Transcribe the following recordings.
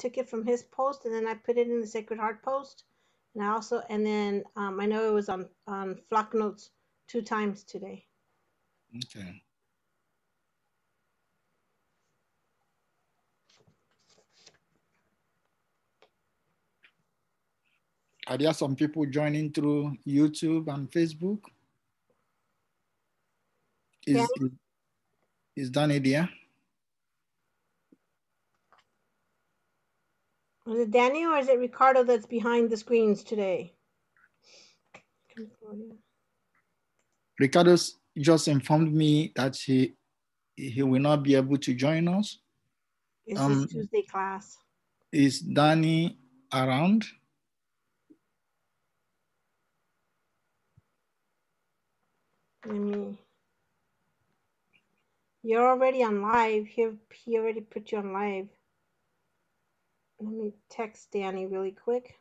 took it from his post and then I put it in the Sacred Heart post. And I also, and then um, I know it was on, on Flock Notes two times today. Okay. Are there some people joining through YouTube and Facebook? Is, yeah. is Danny there? Is it Danny or is it Ricardo that's behind the screens today? Ricardo just informed me that he he will not be able to join us. Is um, this Tuesday class? Is Danny around? Let me. You're already on live. He he already put you on live. Let me text Danny really quick.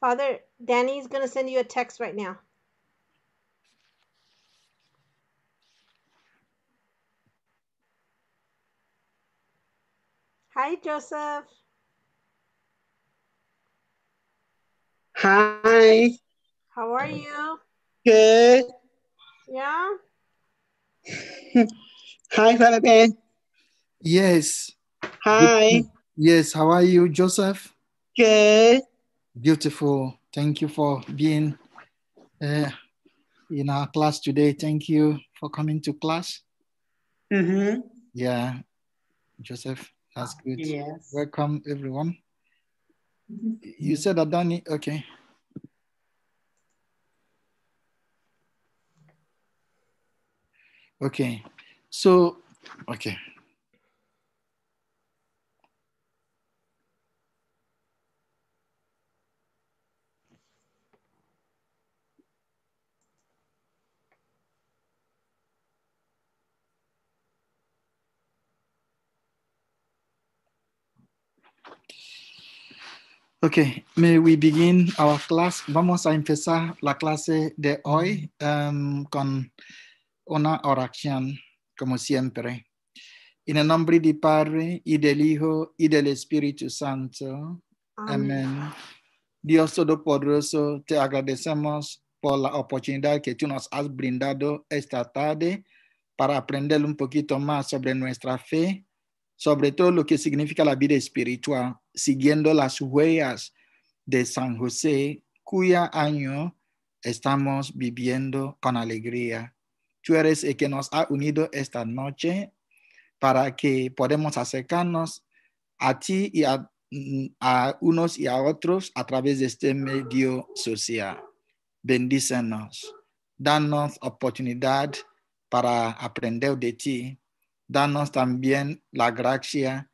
Father, Danny's going to send you a text right now. Hi, Joseph. Hi. How are you? Good. Yeah? Hi, Father Ben. Yes. Hi. Yes, how are you, Joseph? Good. Beautiful. Thank you for being uh, in our class today. Thank you for coming to class. Mm-hmm. Yeah, Joseph, that's good. Yes. Welcome, everyone. Mm-hmm. You said Danny. okay. Okay, so, okay. Ok, may we begin our class. Vamos a empezar la clase de hoy em, con una oración, como siempre. En el nombre del Padre, y del Hijo, y del Espíritu Santo. Amén. Dios Todopoderoso, te agradecemos por la oportunidad que tú nos has brindado esta tarde para aprender un poquito más sobre nuestra fe sobre todo lo que significa la vida espiritual, siguiendo las huellas de San José, cuya año estamos viviendo con alegría. Tú eres el que nos ha unido esta noche para que podamos acercarnos a ti y a, a unos y a otros a través de este medio social. Bendícenos, danos oportunidad para aprender de ti danos también la gracia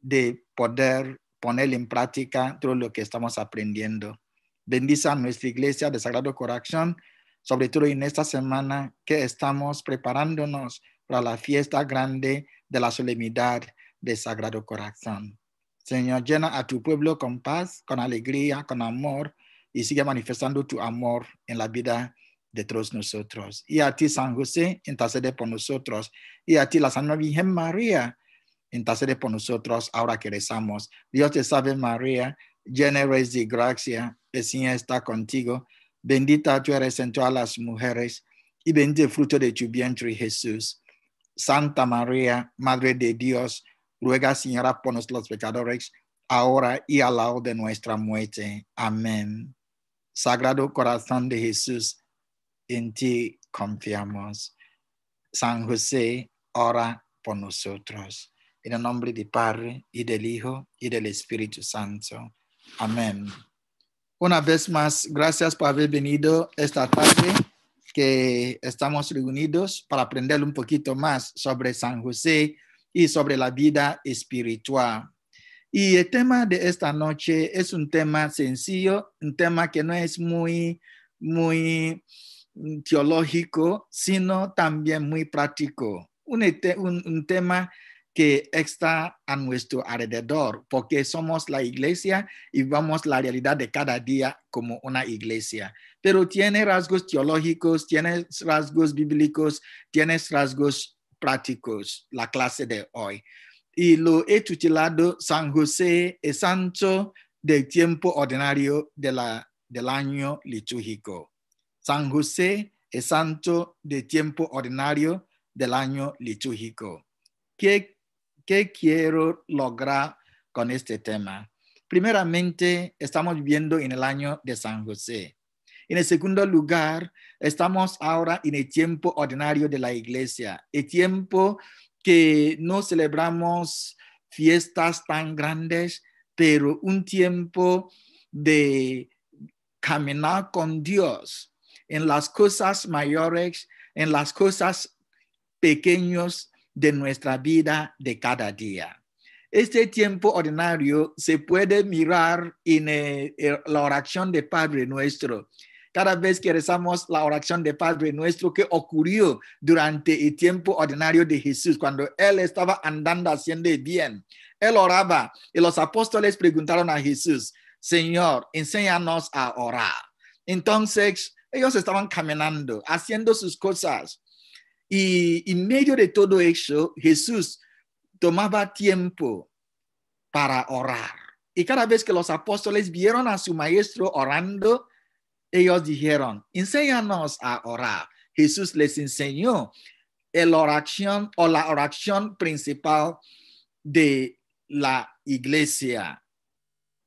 de poder poner en práctica todo lo que estamos aprendiendo. Bendice a nuestra iglesia de Sagrado Corazón, sobre todo en esta semana que estamos preparándonos para la fiesta grande de la solemnidad de Sagrado Corazón. Señor, llena a tu pueblo con paz, con alegría, con amor y sigue manifestando tu amor en la vida de todos nosotros. Y a ti, San José, intercede por nosotros. Y a ti, la Santa Virgen María, intercede por nosotros ahora que rezamos. Dios te salve María, llena eres de gracia, el Señor está contigo. Bendita tú eres entre todas las mujeres y bendito el fruto de tu vientre Jesús. Santa María, Madre de Dios, ruega Señora por nosotros los pecadores, ahora y a la hora de nuestra muerte. Amén. Sagrado corazón de Jesús en ti confiamos. San José, ora por nosotros. En el nombre del Padre, y del Hijo, y del Espíritu Santo. Amén. Una vez más, gracias por haber venido esta tarde que estamos reunidos para aprender un poquito más sobre San José y sobre la vida espiritual. Y el tema de esta noche es un tema sencillo, un tema que no es muy, muy, Mm, teológico, sino también muy práctico. Un, un, tema que está a nuestro alrededor, porque somos la iglesia y vamos la realidad de cada día como una iglesia. Pero tiene rasgos teológicos, tiene rasgos bíblicos, tiene rasgos prácticos, la clase de hoy. Y lo he titulado San José es santo del tiempo ordinario de del año litúrgico. San José es santo de tiempo ordinario del año litúrgico. ¿Qué, ¿Qué, quiero lograr con este tema? Primeramente, estamos viviendo en el año de San José. En el segundo lugar, estamos ahora en el tiempo ordinario de la iglesia, el tiempo que no celebramos fiestas tan grandes, pero un tiempo de caminar con Dios, en las cosas mayores, en las cosas pequeñas de nuestra vida de cada día. Este tiempo ordinario se puede mirar en, eh, eh, la oración de Padre Nuestro. Cada vez que rezamos la oración de Padre Nuestro que ocurrió durante el tiempo ordinario de Jesús, cuando Él estaba andando haciendo bien, Él oraba y los apóstoles preguntaron a Jesús, Señor, enséñanos a orar. Entonces, ellos estaban caminando, haciendo sus cosas. Y en medio de todo eso, Jesús tomaba tiempo para orar. Y cada vez que los apóstoles vieron a su maestro orando, ellos dijeron, enséñanos a orar. Jesús les enseñó la oración o la oración principal de la iglesia,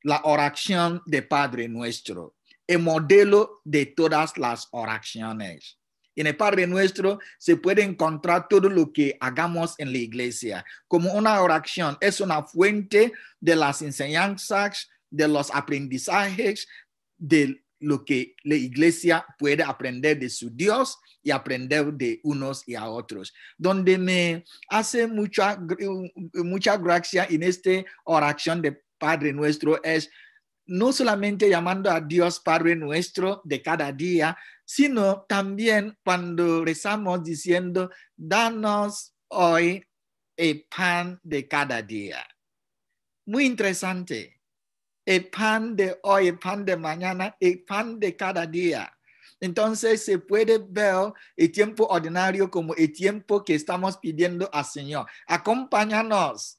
la oración de Padre Nuestro el modelo de todas las oraciones. En el Padre Nuestro se puede encontrar todo lo que hagamos en la iglesia. Como una oración es una fuente de las enseñanzas, de los aprendizajes, de lo que la iglesia puede aprender de su Dios y aprender de unos y a otros. Donde me hace mucha, mucha gracia en esta oración de Padre Nuestro es no solamente llamando a Dios Padre nuestro de cada día, sino también cuando rezamos diciendo, danos hoy el pan de cada día. Muy interesante. El pan de hoy, el pan de mañana, el pan de cada día. Entonces se puede ver el tiempo ordinario como el tiempo que estamos pidiendo al Señor. Acompáñanos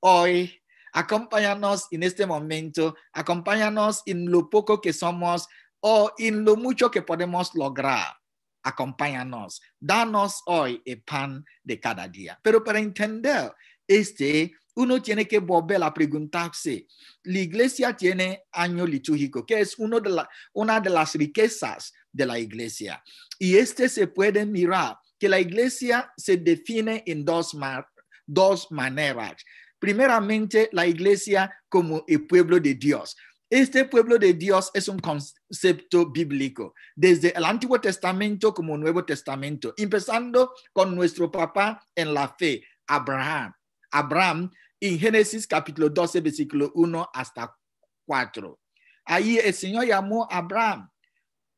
hoy Acompáñanos en este momento, acompáñanos en lo poco que somos o en lo mucho que podemos lograr. Acompáñanos, danos hoy el pan de cada día. Pero para entender este, uno tiene que volver a preguntarse, la iglesia tiene año litúrgico, que es una de las riquezas de la iglesia. Y este se puede mirar, que la iglesia se define en dos maneras primeramente la iglesia como el pueblo de Dios. Este pueblo de Dios es un concepto bíblico, desde el Antiguo Testamento como Nuevo Testamento, empezando con nuestro papá en la fe, Abraham. Abraham en Génesis capítulo 12, versículo 1 hasta 4. Ahí el Señor llamó a Abraham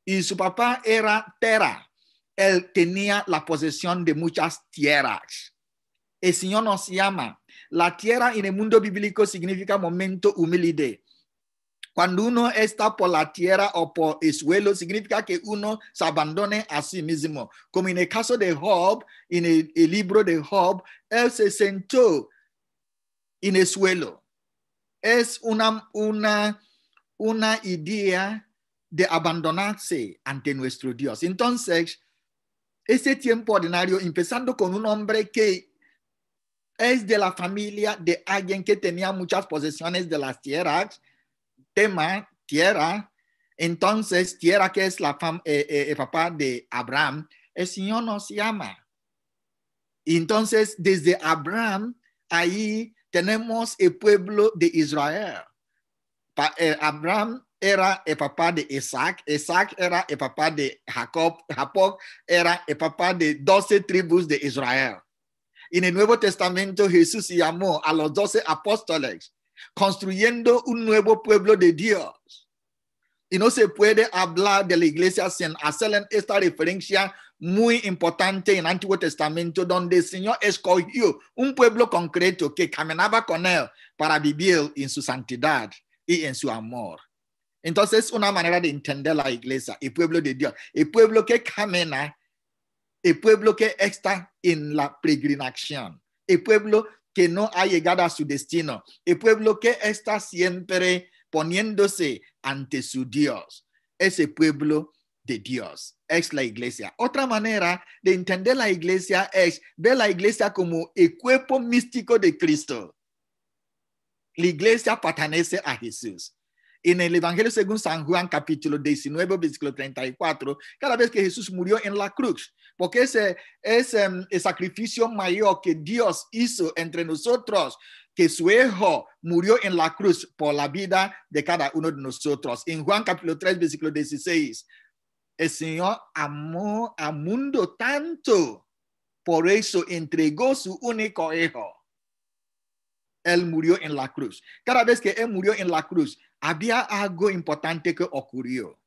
y su papá era Tera. Él tenía la posesión de muchas tierras. El Señor nos llama la tierra en el mundo bíblico significa momento humilde. Cuando uno está por la tierra o por el suelo, significa que uno se abandone a sí mismo. Como en el caso de Job, en el, libro de Job, él se sentó en el suelo. Es una, una, una idea de abandonarse ante nuestro Dios. Entonces, ese tiempo ordinario, empezando con un hombre que es de la familia de alguien que tenía muchas posesiones de las tierras, tema, tierra. Entonces, tierra que es la eh, eh, el papá de Abraham, el Señor nos llama. Entonces, desde Abraham, ahí tenemos el pueblo de Israel. Eh, Abraham era el papá de Isaac, Isaac era el papá de Jacob, Jacob era el papá de 12 tribus de Israel. En el Nuevo Testamento Jesús llamó a los doce apóstoles construyendo un nuevo pueblo de Dios. Y no se puede hablar de la iglesia sin hacer esta referencia muy importante en el Antiguo Testamento, donde el Señor escogió un pueblo concreto que caminaba con Él para vivir en su santidad y en su amor. Entonces, una manera de entender la iglesia, el pueblo de Dios, el pueblo que camina el pueblo que está en la peregrinación, el pueblo que no ha llegado a su destino, el pueblo que está siempre poniéndose ante su Dios, ese pueblo de Dios, es la iglesia. Otra manera de entender la iglesia es ver la iglesia como el cuerpo místico de Cristo. La iglesia pertenece a Jesús. En el Evangelio según San Juan capítulo 19, versículo 34, cada vez que Jesús murió en la cruz, porque ese es mm, el sacrificio mayor que Dios hizo entre nosotros, que su Hijo murió en la cruz por la vida de cada uno de nosotros. En Juan capítulo 3, versículo 16, el Señor amó al mundo tanto, por eso entregó su único Hijo. Él murió en la cruz. Cada vez que Él murió en la cruz, había algo importante que ocurrió.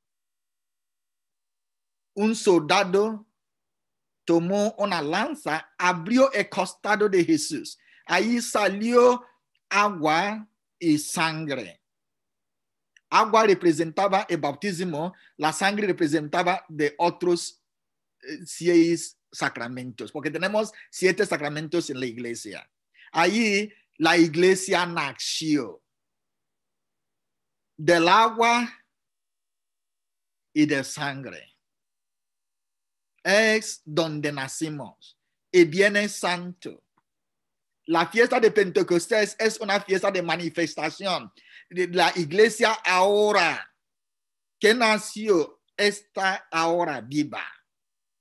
Un soldado tomó una lanza, abrió el costado de Jesús. Ahí salió agua y sangre. Agua representaba el bautismo, la sangre representaba de otros eh, seis sacramentos, porque tenemos siete sacramentos en la iglesia. Ahí la iglesia nació del agua y de sangre es donde nacimos y viene santo. La fiesta de Pentecostés es una fiesta de manifestación la iglesia ahora que nació está ahora viva.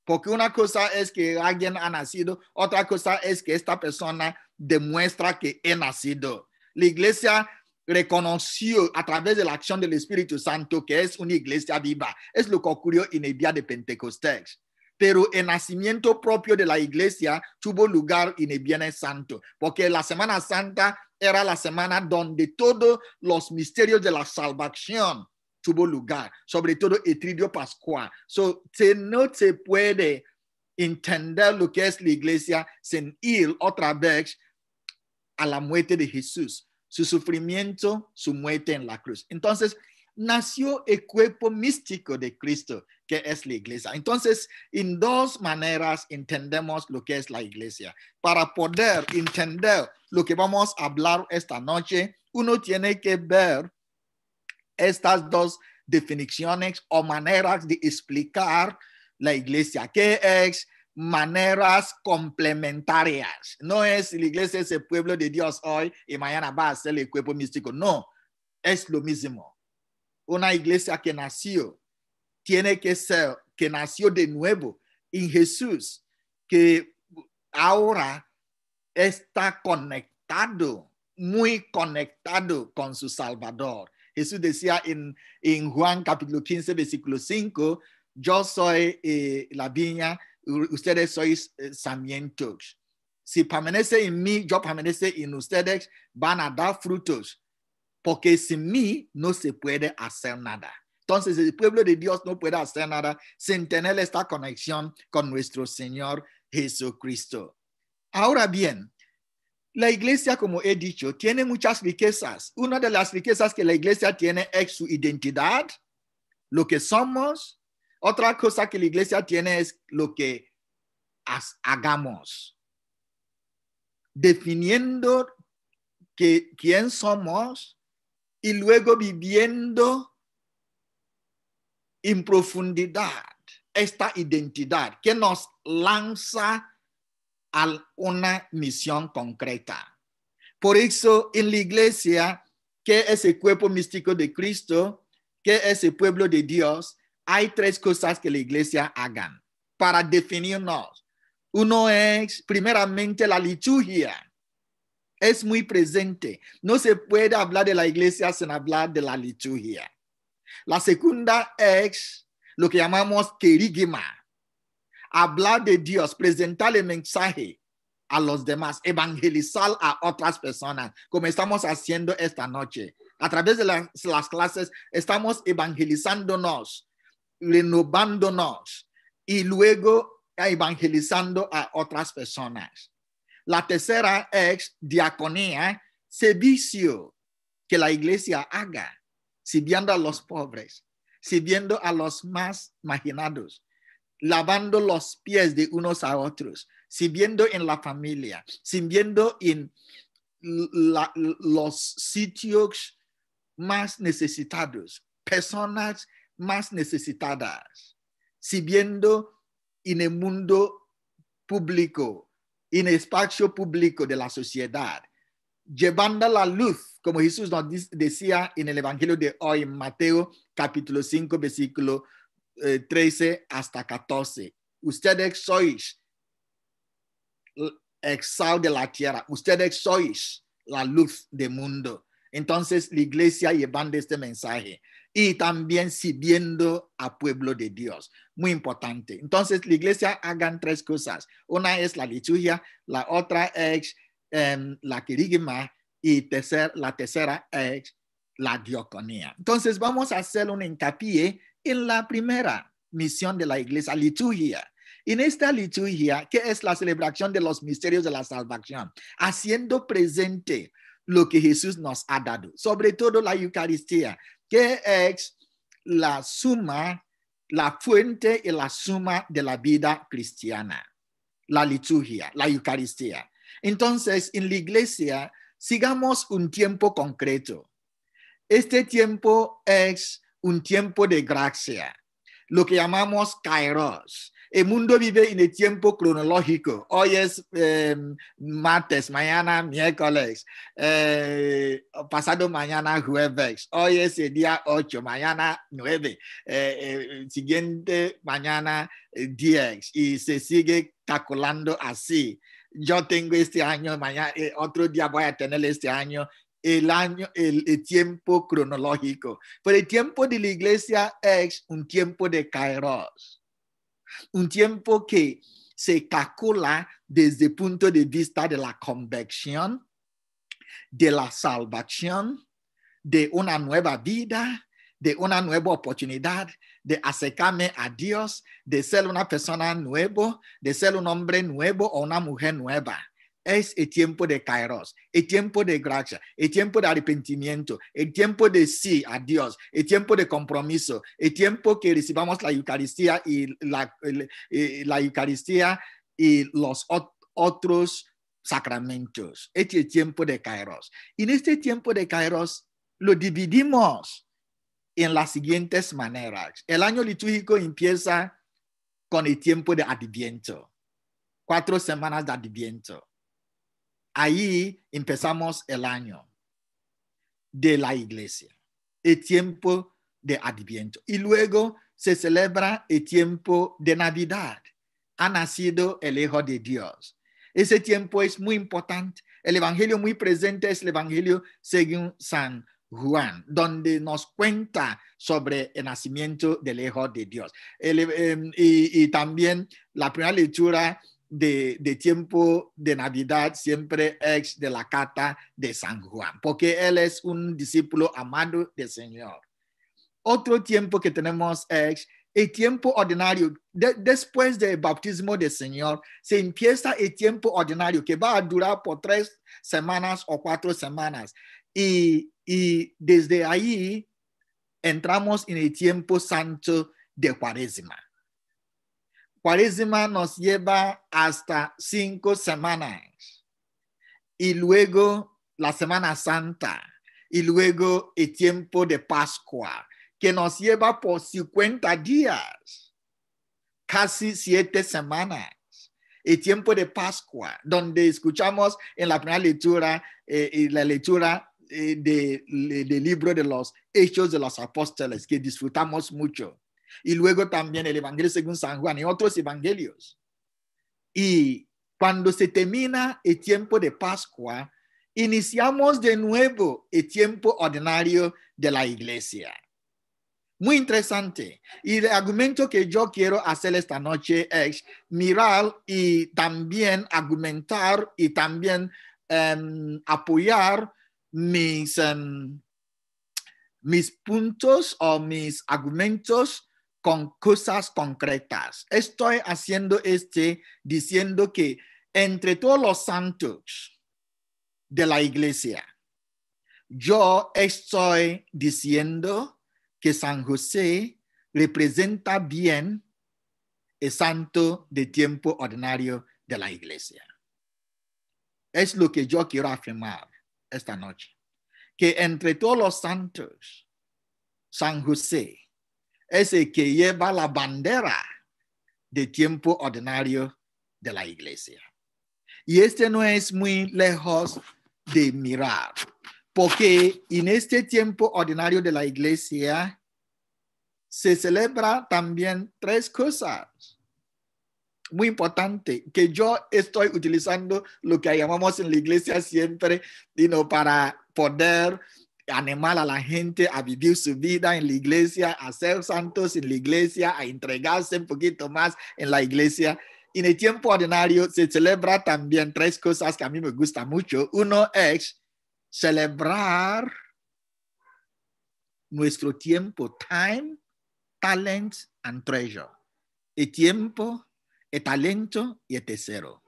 Porque una cosa es que alguien ha nacido, otra cosa es que esta persona demuestra que he nacido. La iglesia reconoció a través de la acción del Espíritu Santo que es una iglesia viva. Es lo que ocurrió en el día de Pentecostés pero el nacimiento propio de la iglesia tuvo lugar en el Viernes Santo, porque la Semana Santa era la semana donde todos los misterios de la salvación tuvo lugar, sobre todo el tridio pascual. So, no se puede entender lo que es la iglesia sin ir otra vez a la muerte de Jesús, su sufrimiento, su muerte en la cruz. Entonces, nació el cuerpo místico de Cristo, que es la iglesia. Entonces, en dos maneras entendemos lo que es la iglesia. Para poder entender lo que vamos a hablar esta noche, uno tiene que ver estas dos definiciones o maneras de explicar la iglesia, que es maneras complementarias. No es la iglesia es el pueblo de Dios hoy y mañana va a ser el cuerpo místico. No, es lo mismo una iglesia que nació, tiene que ser que nació de nuevo en Jesús, que ahora está conectado, muy conectado con su Salvador. Jesús decía en, Juan capítulo 15, versículo 5, yo soy eh, la viña, ustedes sois eh, samientos. Si permanece en mí, yo permanece en ustedes, van a dar frutos porque sin mí no se puede hacer nada. Entonces el pueblo de Dios no puede hacer nada sin tener esta conexión con nuestro Señor Jesucristo. Ahora bien, la iglesia, como he dicho, tiene muchas riquezas. Una de las riquezas que la iglesia tiene es su identidad, lo que somos. Otra cosa que la iglesia tiene es lo que hagamos. Definiendo que, quién somos, y luego viviendo en profundidad esta identidad que nos lanza a una misión concreta. Por eso en la iglesia, que es el cuerpo místico de Cristo, que es el pueblo de Dios, hay tres cosas que la iglesia hagan para definirnos. Uno es primeramente la liturgia es muy presente. No se puede hablar de la iglesia sin hablar de la liturgia. La segunda es lo que llamamos querigma. Hablar de Dios, presentar el mensaje a los demás, evangelizar a otras personas, como estamos haciendo esta noche. A través de las, las clases estamos evangelizándonos, renovándonos y luego evangelizando a otras personas. La tercera es diaconía, servicio que la iglesia haga, sirviendo a los pobres, sirviendo a los más marginados, lavando los pies de unos a otros, sirviendo en la familia, sirviendo en los sitios más necesitados, personas más necesitadas, sirviendo en el mundo público, en el espacio público de la sociedad, llevando la luz, como Jesús nos decía en el Evangelio de hoy, en Mateo capítulo 5, versículo 13 eh, hasta 14. Ustedes sois el de la tierra, ustedes sois la luz del mundo. Entonces la iglesia llevando este mensaje y también sirviendo a pueblo de Dios. Muy importante. Entonces, la iglesia hagan tres cosas. Una es la liturgia, la otra es em, la querigma y la tercera es la dioconía. Entonces, vamos a hacer un hincapié en la primera misión de la iglesia, liturgia. En esta liturgia, que es la celebración de los misterios de la salvación, haciendo presente lo que Jesús nos ha dado, sobre todo la Eucaristía, que es la suma, la fuente y la suma de la vida cristiana, la liturgia, la Eucaristía. Entonces, en la iglesia, sigamos un tiempo concreto. Este tiempo es un tiempo de gracia, lo que llamamos kairos. El mundo vive en el tiempo cronológico. Hoy es em, martes, mañana miércoles, eh, pasado mañana jueves. Hoy es el día 8, mañana 9, eh, eh, siguiente mañana 10 y se sigue calculando así. Yo tengo este año, mañana, otro día voy a tener este año, el año, el, tiempo cronológico. Pero el tiempo de la iglesia es un tiempo de kairos un tiempo que se calcula desde el punto de vista de la convección, de la salvación, de una nueva vida, de una nueva oportunidad, de acercarme a Dios, de ser una persona nueva, de ser un hombre nuevo o una mujer nueva es el tiempo de kairos, el tiempo de gracia, el tiempo de arrepentimiento, el tiempo de sí a Dios, el tiempo de compromiso, el tiempo que recibamos la Eucaristía y la, eh, Eucaristía y los otros sacramentos. Este es el tiempo de kairos. en este tiempo de kairos lo dividimos en las siguientes maneras. El año litúrgico empieza con el tiempo de adviento, cuatro semanas de adviento Ahí empezamos el año de la iglesia, el tiempo de Adviento. Y luego se celebra el tiempo de Navidad. Ha nacido el Hijo de Dios. Ese tiempo es muy importante. El Evangelio muy presente es el Evangelio según San Juan, donde nos cuenta sobre el nacimiento del Hijo de Dios. Eh, y, y, también la primera lectura de, tiempo de Navidad siempre es de la carta de San Juan, porque él es un discípulo amado del Señor. Otro tiempo que tenemos es el tiempo ordinario. después del bautismo del Señor, se empieza el tiempo ordinario que va a durar por tres semanas o cuatro semanas. Y, y desde ahí entramos en el tiempo santo de Cuaresma. Cuaresma nos lleva hasta cinco semanas y luego la Semana Santa y luego el tiempo de Pascua que nos lleva por 50 días, casi siete semanas. El tiempo de Pascua, donde escuchamos en la primera lectura eh, y la lectura eh, del libro de los Hechos de los Apóstoles, que disfrutamos mucho y luego también el Evangelio según San Juan y otros evangelios. Y cuando se termina el tiempo de Pascua, iniciamos de nuevo el tiempo ordinario de la iglesia. Muy interesante. Y el argumento que yo quiero hacer esta noche es mirar y también argumentar y también em, apoyar mis, em, mis puntos o mis argumentos con cosas concretas. Estoy haciendo este diciendo que entre todos los santos de la iglesia, yo estoy diciendo que San José representa bien el santo de tiempo ordinario de la iglesia. Es lo que yo quiero afirmar esta noche, que entre todos los santos, San José es el que lleva la bandera de tiempo ordinario de la iglesia. Y este no es muy lejos de mirar, porque en este tiempo ordinario de la iglesia se celebra también tres cosas muy importantes que yo estoy utilizando lo que llamamos en la iglesia siempre, para poder animar a la gente a vivir su vida en la iglesia, a ser santos en la iglesia, a entregarse un poquito más en la iglesia. En el tiempo ordinario se celebra también tres cosas que a mí me gusta mucho. Uno es celebrar nuestro tiempo, time, talent and treasure. El tiempo, el talento y el tesoro.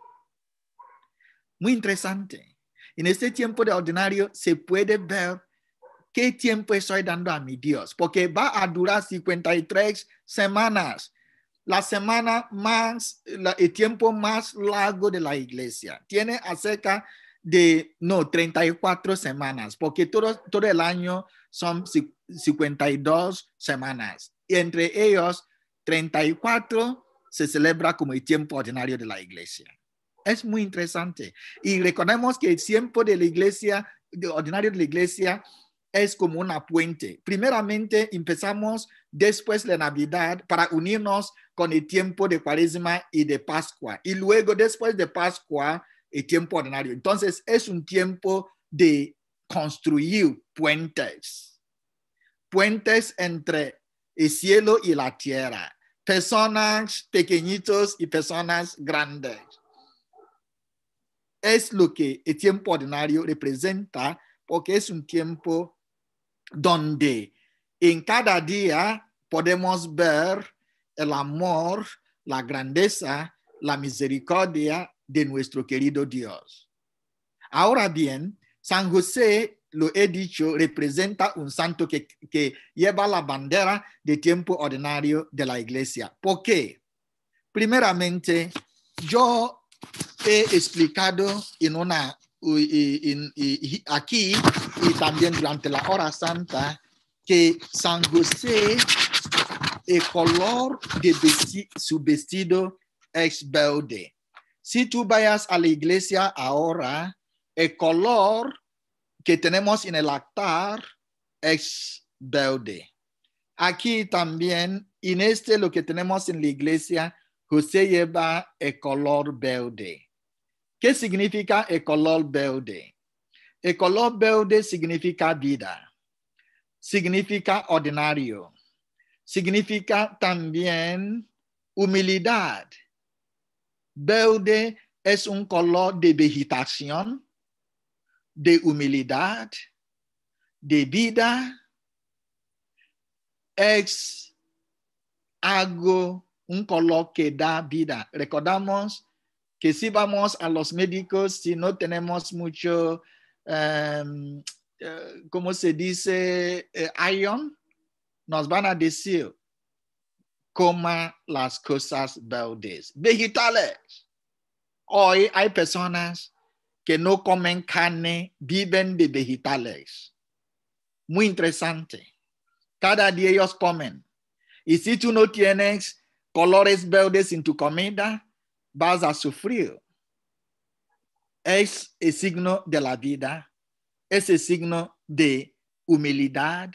Muy interesante. En este tiempo de ordinario se puede ver ¿qué tiempo estoy dando a mi Dios? Porque va a durar 53 semanas, la semana más, el tiempo más largo de la iglesia. Tiene acerca de, no, 34 semanas, porque todo, todo el año son 52 semanas. Y entre ellos, 34 se celebra como el tiempo ordinario de la iglesia. Es muy interesante. Y recordemos que el tiempo de la iglesia, de ordinario de la iglesia, es como una puente. Primeramente empezamos después de Navidad para unirnos con el tiempo de Cuaresma y de Pascua. Y luego después de Pascua, el tiempo ordinario. Entonces es un tiempo de construir puentes. Puentes entre el cielo y la tierra. Personas pequeñitos y personas grandes. Es lo que el tiempo ordinario representa porque es un tiempo donde en cada día podemos ver el amor, la grandeza, la misericordia de nuestro querido Dios. Ahora bien, San José, lo he dicho, representa un santo que, lleva la bandera de tiempo ordinario de la iglesia. ¿Por qué? Primeramente, yo he explicado en una, aquí también durante la hora santa, que San José, el color de su vestido es verde. Si tú vayas a la iglesia ahora, el color que tenemos en el altar es verde. Aquí también, en este lo que tenemos en la iglesia, José lleva el color verde. ¿Qué significa el color verde? El color verde significa vida, significa ordinario, significa también humildad. Verde es un color de vegetación, de humildad, de vida. Es algo, un color que da vida. Recordamos que si vamos a los médicos, si no tenemos mucho Em, eh, ¿cómo se dice? Eh, ion, nos van a decir, coma las cosas verdes, vegetales. Hoy hay personas que no comen carne, viven de vegetales. Muy interesante. Cada día ellos comen. Y si tú no tienes colores verdes en tu comida, vas a sufrir es el signo de la vida, es el signo de humildad,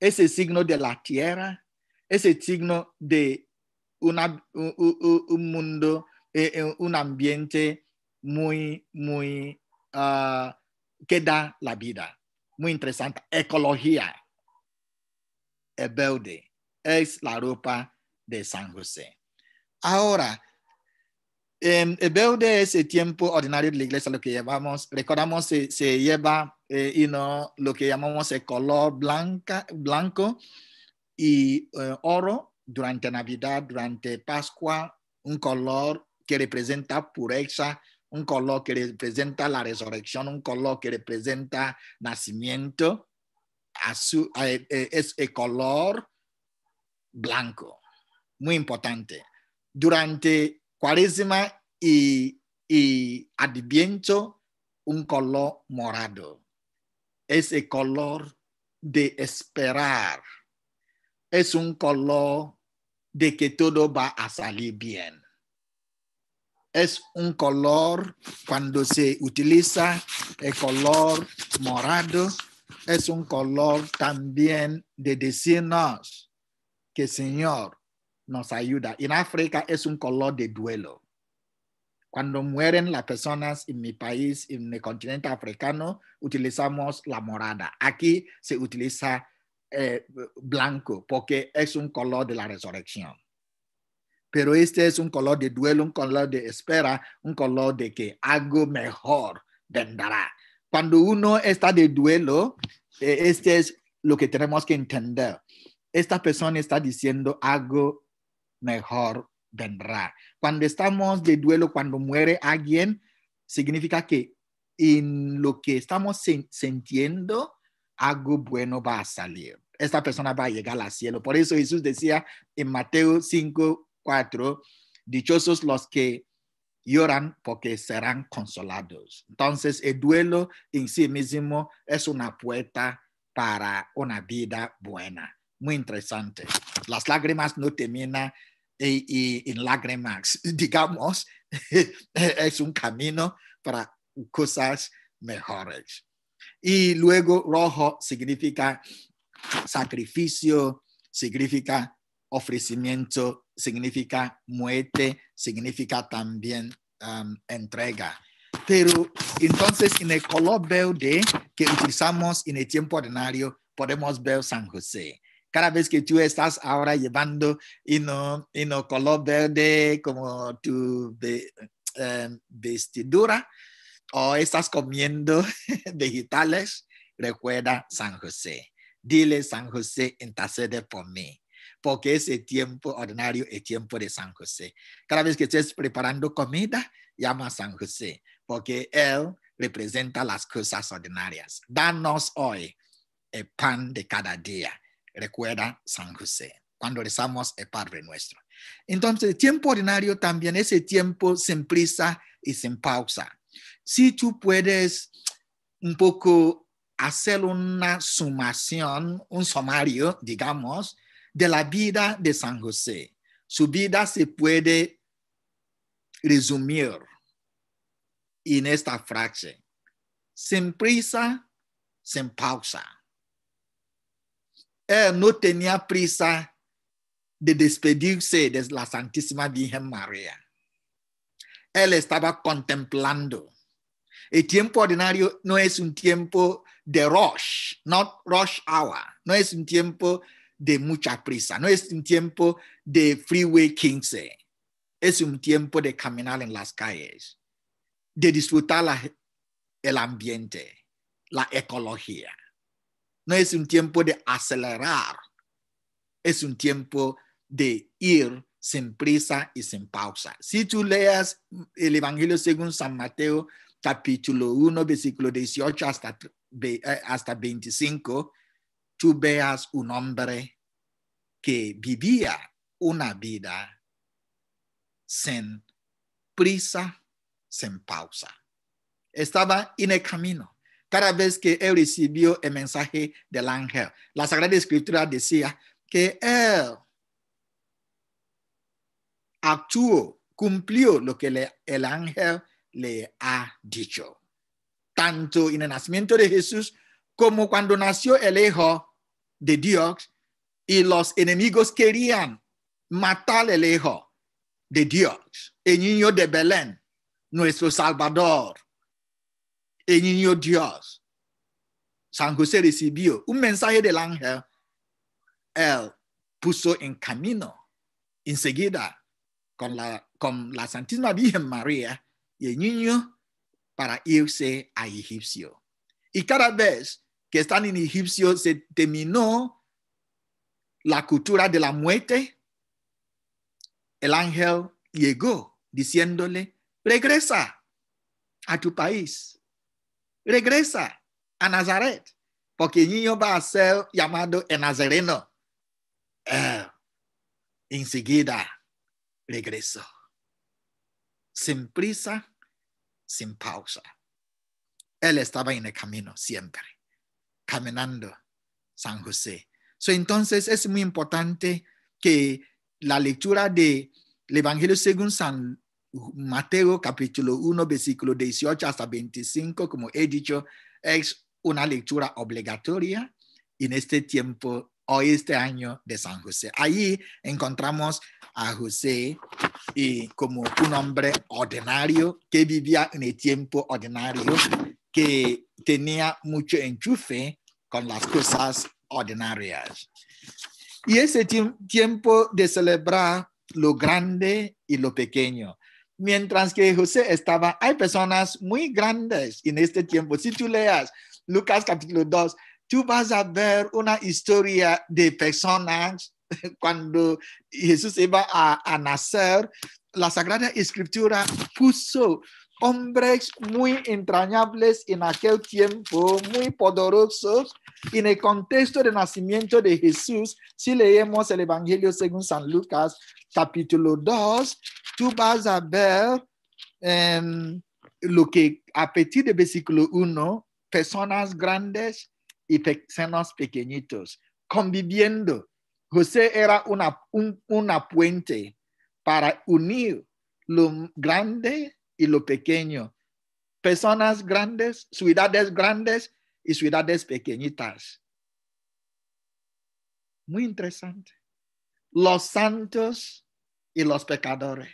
es el signo de la tierra, es el signo de un, mundo, eh, eh, un ambiente muy, muy, ah, que da la vida. Muy interesante. Ecología. El verde es la ropa de San José. Ahora, en em, el verde es el tiempo ordinario de la iglesia, lo que llevamos. Recordamos, se, se lleva eh, y no, lo que llamamos el color blanca, blanco y eh, oro durante Navidad, durante Pascua, un color que representa pureza, un color que representa la resurrección, un color que representa nacimiento. Azul, eh, es el color blanco, muy importante. Durante cuaresma y, y adviento un color morado. Es el color de esperar. Es un color de que todo va a salir bien. Es un color, cuando se utiliza el color morado, es un color también de decirnos que Señor, nos ayuda. En África es un color de duelo. Cuando mueren las personas en mi país, en el continente africano, utilizamos la morada. Aquí se utiliza eh, blanco porque es un color de la resurrección. Pero este es un color de duelo, un color de espera, un color de que algo mejor vendrá. Cuando uno está de duelo, eh, este es lo que tenemos que entender. Esta persona está diciendo algo mejor vendrá. Cuando estamos de duelo, cuando muere alguien, significa que en lo que estamos sintiendo, algo bueno va a salir. Esta persona va a llegar al cielo. Por eso Jesús decía en Mateo 5, 4, dichosos los que lloran porque serán consolados. Entonces, el duelo en sí mismo es una puerta para una vida buena. Muy interesante. Las lágrimas no terminan y, en digamos, es un camino para cosas mejores. Y luego rojo significa sacrificio, significa ofrecimiento, significa muerte, significa también um, entrega. Pero entonces en el color verde que utilizamos en el tiempo ordinario podemos ver San José cada vez que tú estás ahora llevando y no, color verde como tu em, vestidura o estás comiendo vegetales, recuerda San José. Dile San José, intercede por mí porque ese tiempo ordinario es tiempo de San José. Cada vez que estés preparando comida, llama a San José, porque Él representa las cosas ordinarias. Danos hoy el pan de cada día recuerda San José cuando rezamos el Padre Nuestro. Entonces, tiempo ordinario también es tiempo sin prisa y sin pausa. Si tú puedes un poco hacer una sumación, un sumario, digamos, de la vida de San José, su vida se puede resumir en esta frase, sin prisa, sin pausa. Él no tenía prisa de despedirse de la Santísima Virgen María. Él estaba contemplando. El tiempo ordinario no es un tiempo de rush, not rush hour. No es un tiempo de mucha prisa, no es un tiempo de freeway 15. Es un tiempo de caminar en las calles, de disfrutar el ambiente, la ecología. No es un tiempo de acelerar, es un tiempo de ir sin prisa y sin pausa. Si tú leas el Evangelio según San Mateo, capítulo 1, versículo 18 hasta, eh, hasta 25, tú veas un hombre que vivía una vida sin prisa, sin pausa. Estaba en el camino cada vez que él recibió el mensaje del ángel. La Sagrada Escritura decía que él actuó, cumplió lo que el ángel le ha dicho. Tanto en el nacimiento de Jesús como cuando nació el Hijo de Dios y los enemigos querían matar el Hijo de Dios, el niño de Belén, nuestro Salvador, niño Dios. San José recibió un mensaje del ángel. Él puso en camino enseguida con la, con la Santísima Virgen María y el niño para irse a Egipcio. Y cada vez que están en Egipcio se terminó la cultura de la muerte. El ángel llegó diciéndole, regresa a tu país regresa a Nazaret, porque niño va a ser llamado en Nazareno. Él eh, enseguida regresó, sin prisa, sin pausa. Él estaba en el camino siempre, caminando San José. So, entonces es muy importante que la lectura del de Evangelio según San Mateo capítulo 1, versículo 18 hasta 25, como he dicho, es una lectura obligatoria en este tiempo o este año de San José. Allí encontramos a José y como un hombre ordinario que vivía en el tiempo ordinario, que tenía mucho enchufe con las cosas ordinarias. Y ese tiempo de celebrar lo grande y lo pequeño. Mientras que José estaba, hay personas muy grandes en este tiempo. Si tú leas Lucas capítulo 2, tú vas a ver una historia de personas cuando Jesús iba a, nacer. La Sagrada Escritura puso hombres muy entrañables en aquel tiempo, muy poderosos. En el contexto del nacimiento de Jesús, si leemos el Evangelio según San Lucas, capítulo 2, tú vas a ver em, lo que a partir de versículo 1, personas grandes y personas pequeñitos conviviendo. José era una, una puente para unir lo grande y lo pequeño. Personas grandes, ciudades grandes y ciudades pequeñitas. Muy interesante. Los santos y los pecadores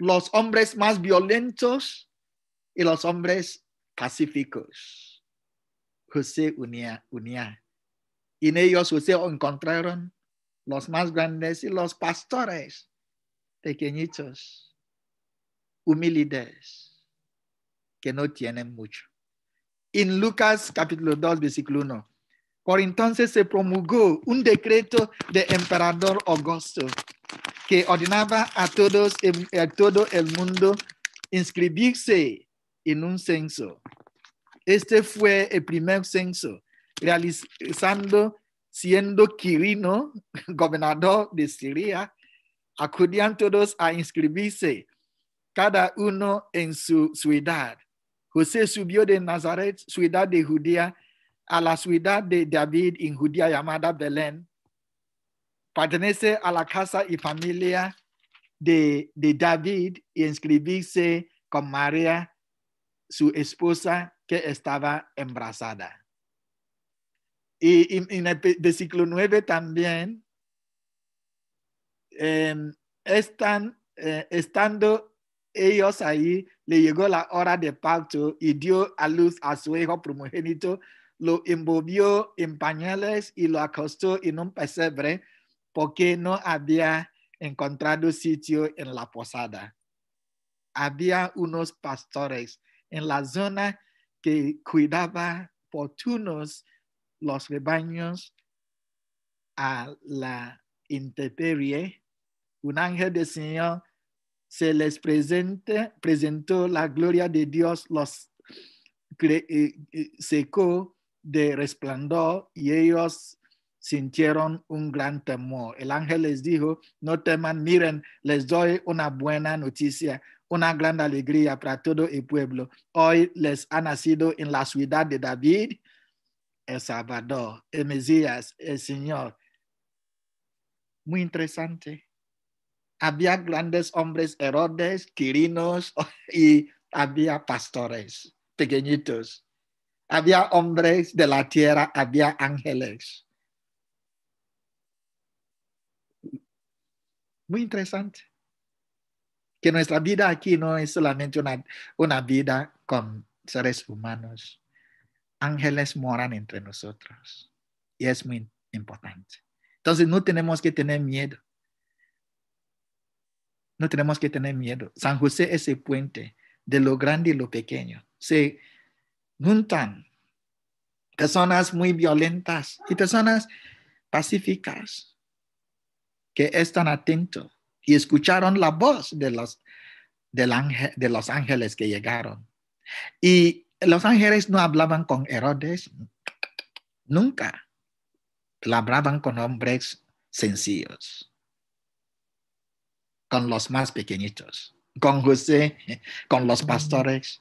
los hombres más violentos y los hombres pacíficos. José unía, unía. Y en ellos se encontraron los más grandes y los pastores pequeñitos, humildes, que no tienen mucho. En Lucas capítulo 2, versículo 1. Por entonces se promulgó un decreto del emperador Augusto que ordenaba a, todos, todo el mundo inscribirse en un censo. Este fue el primer censo, realizando siendo Quirino, gobernador de Siria, acudían todos a inscribirse, cada uno en su ciudad. José subió de Nazaret, ciudad de Judía, a la ciudad de David en Judía, llamada Belén, pertenece a la casa y familia de, David y inscribirse con María, su esposa que estaba embarazada. Y, en el versículo 9 también, em, están, eh, estando ellos ahí, le llegó la hora de parto y dio a luz a su hijo primogénito, lo envolvió en pañales y lo acostó en un pesebre porque no había encontrado sitio en la posada. Había unos pastores en la zona que cuidaba por los rebaños a la intemperie. Un ángel del Señor se les presente, presentó la gloria de Dios, los eh, eh, secó de resplandor y ellos sintieron un gran temor. El ángel les dijo, no teman, miren, les doy una buena noticia, una gran alegría para todo el pueblo. Hoy les ha nacido en la ciudad de David el Salvador, el Mesías, el Señor. Muy interesante. Había grandes hombres, Herodes, Quirinos y había pastores pequeñitos. Había hombres de la tierra, había ángeles Muy interesante. Que nuestra vida aquí no es solamente una, vida con seres humanos. Ángeles moran entre nosotros. Y es muy importante. Entonces no tenemos que tener miedo. No tenemos que tener miedo. San José es el puente de lo grande y lo pequeño. Se juntan personas muy violentas y personas pacíficas que están atentos y escucharon la voz de los, de los ángeles que llegaron. Y los ángeles no hablaban con Herodes nunca, hablaban con hombres sencillos, con los más pequeñitos, con José, con los pastores,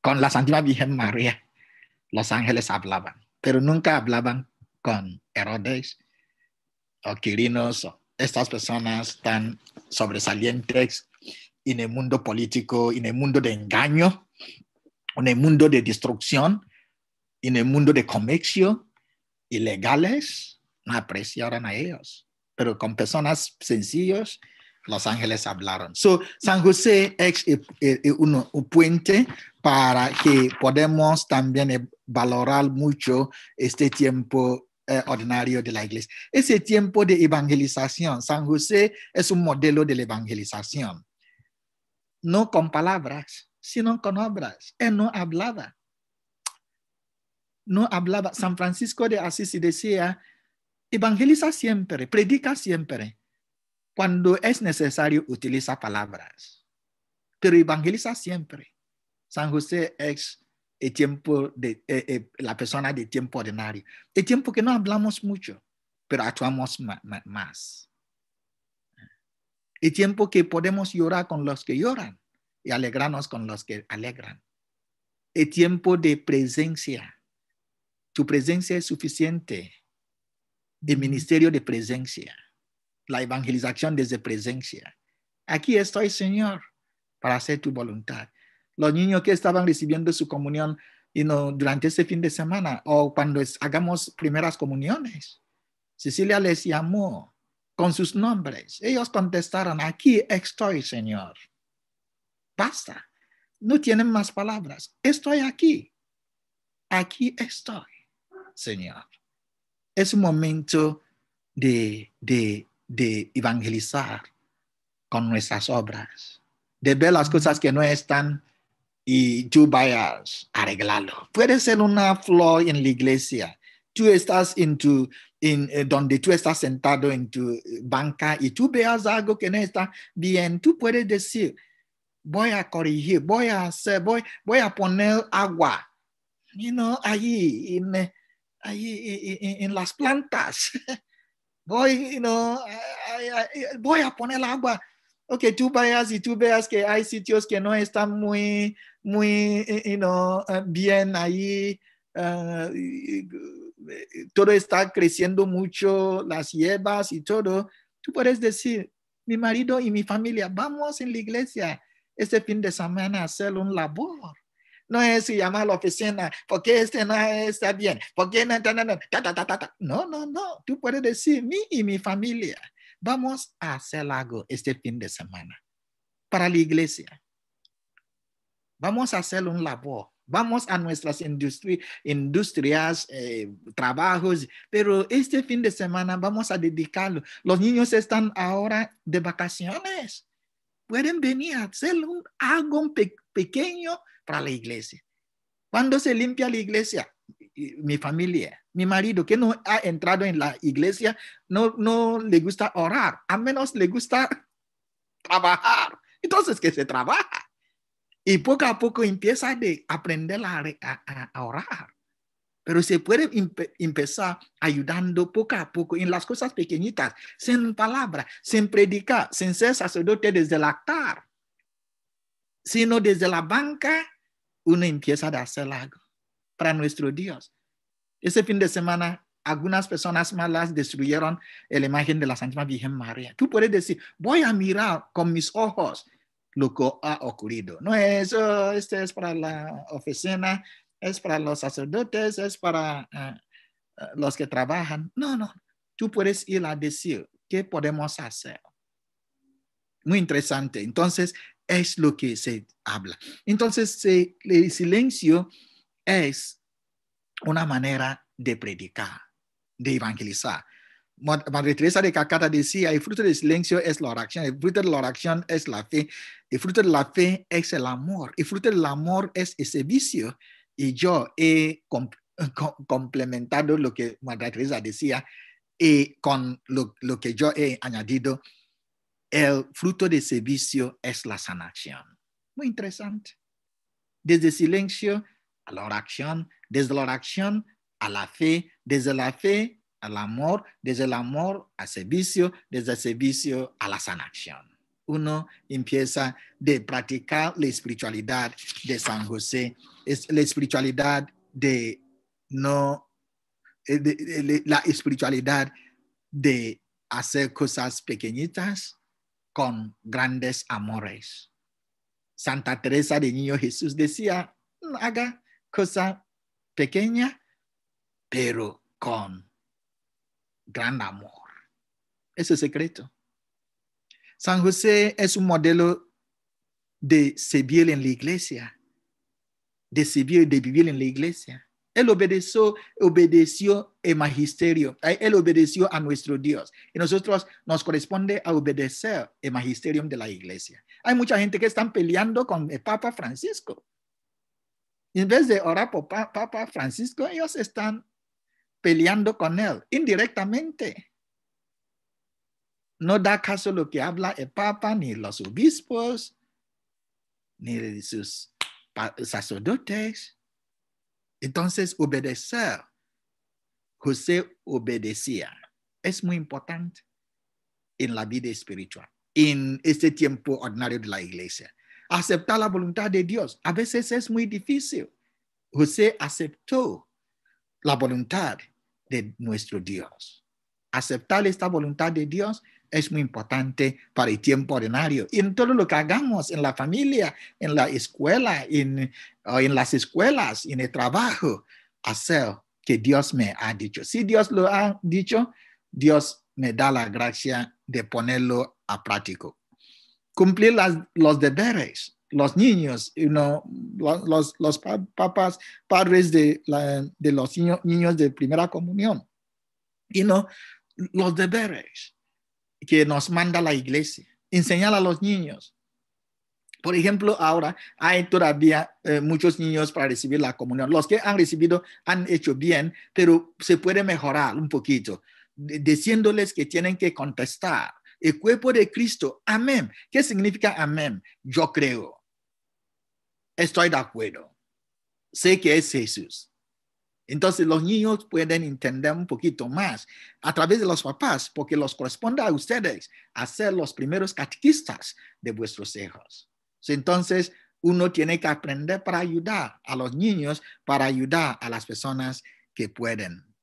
con la Santísima Virgen María. Los ángeles hablaban, pero nunca hablaban con Herodes o estas personas tan sobresalientes en el mundo político, en el mundo de engaño, en el mundo de destrucción, en el mundo de comercio, ilegales, no apreciaron a ellos. Pero con personas sencillas, los ángeles hablaron. So, San José es, eh, eh, un, un, puente para que podamos también valorar mucho este tiempo eh, ordinario de la iglesia. Ese tiempo de evangelización, San José es un modelo de la evangelización. No con palabras, sino con obras. Él no hablaba. No hablaba. San Francisco de Asís decía, evangeliza siempre, predica siempre. Cuando es necesario, utiliza palabras. Pero evangeliza siempre. San José es el tiempo de eh, eh, la persona de tiempo ordinario, el tiempo que no hablamos mucho, pero actuamos más. El tiempo que podemos llorar con los que lloran y alegrarnos con los que alegran. El tiempo de presencia. Tu presencia es suficiente. De ministerio de presencia. La evangelización desde presencia. Aquí estoy, Señor, para hacer tu voluntad los niños que estaban recibiendo su comunión y no, durante ese fin de semana o cuando hagamos primeras comuniones. Cecilia les llamó con sus nombres. Ellos contestaron, aquí estoy, Señor. Basta. No tienen más palabras. Estoy aquí. Aquí estoy, Señor. Es un momento de, de evangelizar con nuestras obras, de ver las cosas que no están y tú vayas a arreglarlo. Puede ser una flor en la iglesia. Tú estás en tu, en, eh, donde tú estás sentado en tu banca y tú veas algo que no está bien. Tú puedes decir, voy a corregir, voy a hacer, voy, voy a poner agua. You know, allí, en, eh, e, e, e, en las plantas. Voy, you know, voy a poner agua ok, tú vayas y tú veas que hay sitios que no están muy, muy, eh, you eh, bien ahí, eh, todo está creciendo mucho, las hierbas y todo, tú puedes decir, mi marido y mi familia, vamos en la iglesia este fin de semana a hacer un labor. No es llamar a la oficina, porque este no está bien, porque no, no, no, no, no, no, no, tú puedes decir, mi y mi familia Vamos a hacer algo este fin de semana para la iglesia. Vamos a hacer un labor. Vamos a nuestras industrias, eh, trabajos, pero este fin de semana vamos a dedicarlo. Los niños están ahora de vacaciones. Pueden venir a hacer un, algo pequeño para la iglesia. Cuando se limpia la iglesia, mi familia, mi marido, que no ha entrado en la iglesia, no, no le gusta orar, a menos le gusta trabajar. Entonces, que se trabaja. Y poco a poco empieza a aprender a, orar. Pero se puede empezar ayudando poco a poco en las cosas pequeñitas, sin palabra, sin predicar, sin ser sacerdote desde el altar, sino desde la banca, uno empieza a hacer algo para nuestro Dios. Ese fin de semana, algunas personas malas destruyeron la imagen de la Santísima Virgen María. Tú puedes decir, voy a mirar con mis ojos lo que ha ocurrido. No es, eso, oh, esto es para la oficina, es para los sacerdotes, es para eh, eh, los que trabajan. No, no. Tú puedes ir a decir, ¿qué podemos hacer? Muy interesante. Entonces, es lo que se habla. Entonces, el silencio es una manera de predicar, de evangelizar. Madre Teresa de Cacata decía, el fruto del silencio es la oración, el fruto de la oración es la fe, el fruto de la fe es el amor, el fruto del amor es el servicio. Y yo he complementado lo que Madre Teresa decía y con lo, que yo he añadido, el fruto del servicio es la sanación. Muy interesante. Desde silencio a la oración, desde la oración a la fe, desde la fe al amor, desde el amor al servicio, desde el servicio a la sanación. Uno empieza de practicar la espiritualidad de San José, es la espiritualidad de no, eh, la espiritualidad de hacer cosas pequeñitas con grandes amores. Santa Teresa de Niño Jesús decía, haga cosa pequeña, pero con gran amor. Es el secreto. San José es un modelo de servir en la iglesia, de servir y de vivir en la iglesia. Él obedeció, obedeció el magisterio, él obedeció a nuestro Dios. Y nosotros nos corresponde a obedecer el magisterio de la iglesia. Hay mucha gente que están peleando con el Papa Francisco en vez de orar por Papa Francisco, ellos están peleando con él indirectamente. No da caso lo que habla el Papa, ni los obispos, ni sus sacerdotes. Entonces, obedecer. José obedecía. Es muy importante en la vida espiritual, en este tiempo ordinario de la iglesia aceptar la voluntad de Dios. A veces es muy difícil. José aceptó la voluntad de nuestro Dios. Aceptar esta voluntad de Dios es muy importante para el tiempo ordinario. Y en todo lo que hagamos, en la familia, en la escuela, en, en las escuelas, en el trabajo, hacer que Dios me ha dicho. Si Dios lo ha dicho, Dios me da la gracia de ponerlo a práctico cumplir los deberes, los niños, you know, los, los papás, padres de, los niños de primera comunión, Y no los deberes que nos manda la iglesia, enseñar a los niños. Por ejemplo, ahora hay todavía eh, muchos niños para recibir la comunión. Los que han recibido han hecho bien, pero se puede mejorar un poquito, diciéndoles que tienen que contestar el cuerpo de Cristo. Amén. ¿Qué significa amén? Yo creo. Estoy de acuerdo. Sé que es Jesús. Entonces los niños pueden entender un poquito más a través de los papás, porque los corresponde a ustedes a ser los primeros catequistas de vuestros hijos. Entonces uno tiene que aprender para ayudar a los niños, para ayudar a las personas que pueden.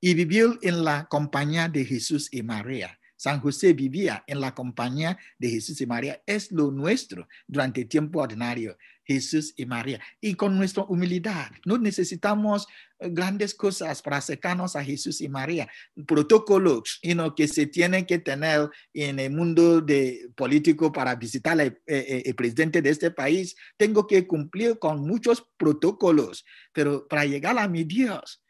Y vivir en la compañía de Jesús y María. San José vivía en la compañía de Jesús y María. Es lo nuestro durante el tiempo ordinario, Jesús y María. Y con nuestra humildad, no necesitamos eh, grandes cosas para acercarnos a Jesús y María. Protocolos y que se tienen que tener en el mundo de político para visitar al eh, eh, presidente de este país. Tengo que cumplir con muchos protocolos, pero para llegar a mi Dios,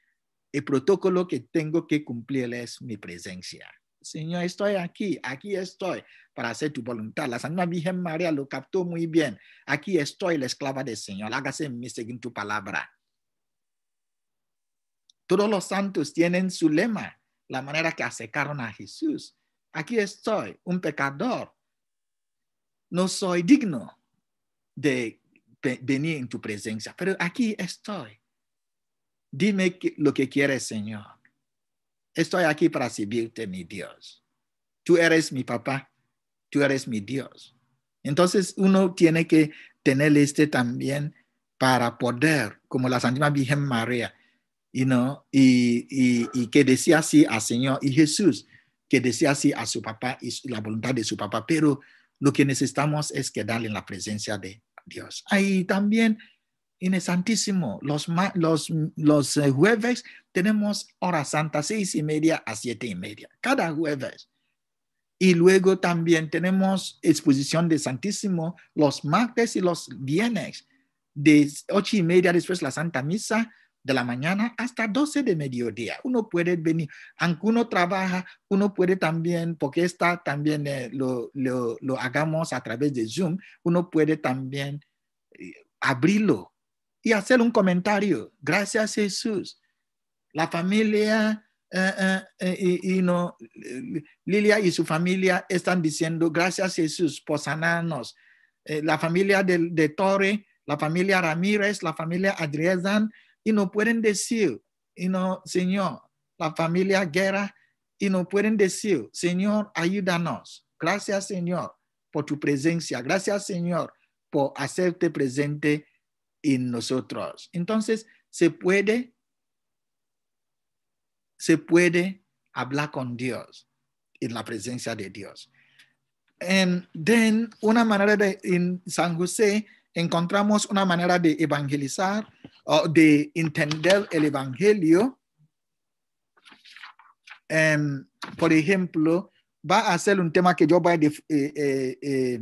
el protocolo que tengo que cumplir es mi presencia. Señor, estoy aquí, aquí estoy para hacer tu voluntad. La Santa Virgen María lo captó muy bien. Aquí estoy, la esclava del Señor. Hágase en mí según tu palabra. Todos los santos tienen su lema, la manera que acercaron a Jesús. Aquí estoy, un pecador. No soy digno de venir en tu presencia, pero aquí estoy. Dime lo que quieres, Señor Estoy aquí para servirte, mi Dios. Tú eres mi papá, tú eres mi Dios. Entonces uno tiene que tener este también para poder, como la Santísima Virgen María, y, y, que decía así al Señor y Jesús, que decía así a su papá y la voluntad de su papá, pero lo que necesitamos es quedar en la presencia de Dios. Ahí también en el Santísimo. Los, eh, jueves tenemos hora santa, seis y media a siete y media, cada jueves. Y luego también tenemos exposición de Santísimo los martes y los viernes, de ocho y media después la Santa Misa de la mañana hasta 12 de mediodía. Uno puede venir, aunque uno trabaja, uno puede también, porque está también eh, lo, hagamos a través de Zoom, uno puede también eh, abrirlo y hacer un comentario. Gracias Jesús. La familia eh, eh, eh, y, no, Lilia y su familia están diciendo gracias Jesús por sanarnos. la familia de, Torre, la familia Ramírez, la familia Adriezan. y no pueden decir, y no, Señor, la familia Guerra, y no pueden decir, Señor, ayúdanos. Gracias Señor por tu presencia. Gracias Señor por hacerte presente en nosotros. Entonces, se puede, se puede hablar con Dios en la presencia de Dios. En, then una manera de, en San José, encontramos una manera de evangelizar o de entender el evangelio. Em, por ejemplo, va a ser un tema que yo voy a eh, eh, eh,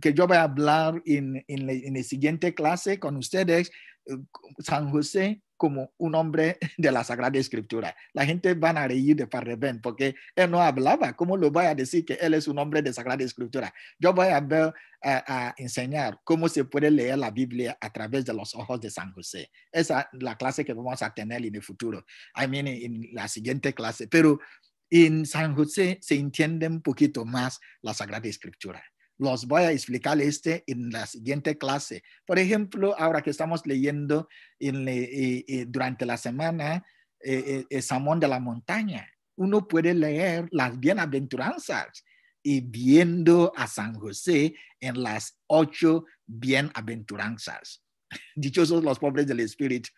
que yo voy a hablar en, en, la, siguiente clase con ustedes, eh, San José como un hombre de la Sagrada Escritura. La gente van a reír de par porque él no hablaba. ¿Cómo lo voy a decir que él es un hombre de Sagrada Escritura? Yo voy a, ver, a, enseñar cómo se puede leer la Biblia a través de los ojos de San José. Esa es la clase que vamos a tener en el futuro. I mean, en la siguiente clase. Pero en San José se entiende un poquito más la Sagrada Escritura. Los voy a explicar este en la siguiente clase. Por ejemplo, ahora que estamos leyendo eh, eh, durante la semana eh, el Samón de la Montaña, uno puede leer las bienaventuranzas y viendo a San José en las ocho bienaventuranzas. Dichosos los pobres del espíritu,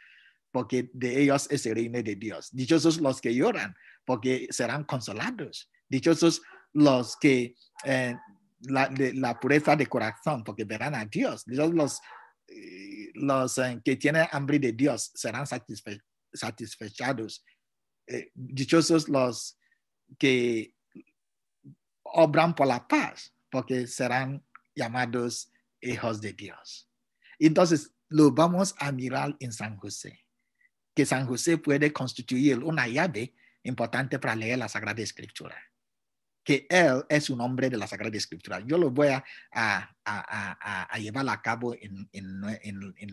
porque de ellos es el reino de Dios. Dichosos los que lloran, porque serán consolados. Dichosos los que la, pureza de corazón, porque verán a Dios. los, eh, los eh, que tienen hambre de Dios serán satisfechados. Eh, dichosos los que obran por la paz, porque serán llamados hijos de Dios. Entonces, lo vamos a mirar en San José, que San José puede constituir una llave importante para leer la Sagrada Escritura que él es un hombre de la Sagrada Escritura. Yo lo voy a, llevar a cabo en,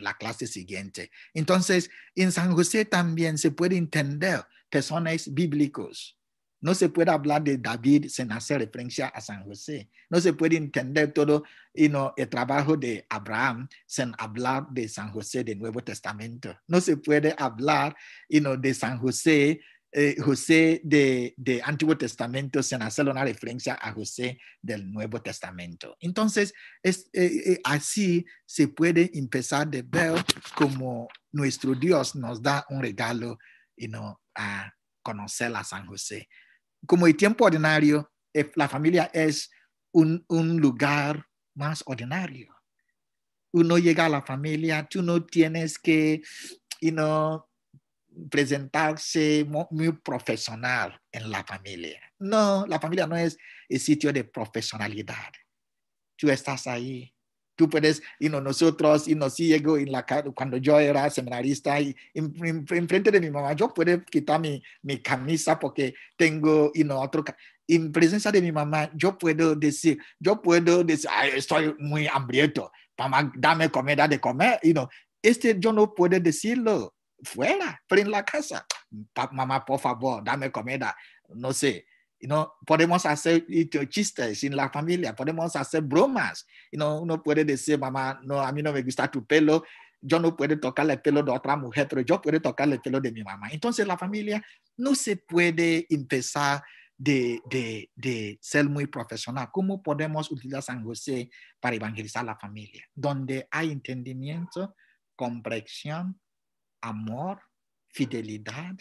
la clase siguiente. Entonces, en San José también se puede entender personas bíblicos. No se puede hablar de David sin hacer referencia a San José. No se puede entender todo you know, el trabajo de Abraham sin hablar de San José del Nuevo Testamento. No se puede hablar you know, de San José eh, José de, de, Antiguo Testamento sin hacer una referencia a José del Nuevo Testamento. Entonces, es, eh, eh, así se puede empezar de ver cómo nuestro Dios nos da un regalo y no a ah, conocer a San José. Como el tiempo ordinario, la familia es un, lugar más ordinario uno llega a la familia, tú no tienes que, you know, presentarse muy profesional en la familia. No, la familia no es el sitio de profesionalidad. Tú estás ahí. Tú puedes, y nosotros, y nos en la, cuando yo era seminarista, y en, frente de mi mamá, yo puedo quitar mi, camisa porque tengo y no otro, en presencia de mi mamá, yo puedo decir, yo puedo decir, estoy muy hambriento, mamá, dame comida de comer, y no, este yo no puedo decirlo, fuera, pero en la casa. Mamá, por favor, dame comida. No sé. You podemos hacer este, chistes en la familia, podemos hacer bromas. You uno puede decir, mamá, no, a mí no me gusta tu pelo, yo no puedo tocar el pelo de otra mujer, pero yo puedo tocar el pelo de mi mamá. Entonces la familia no se puede empezar de, de ser muy profesional. ¿Cómo podemos utilizar San José para evangelizar la familia? Donde hay entendimiento, comprensión amor, fidelidad,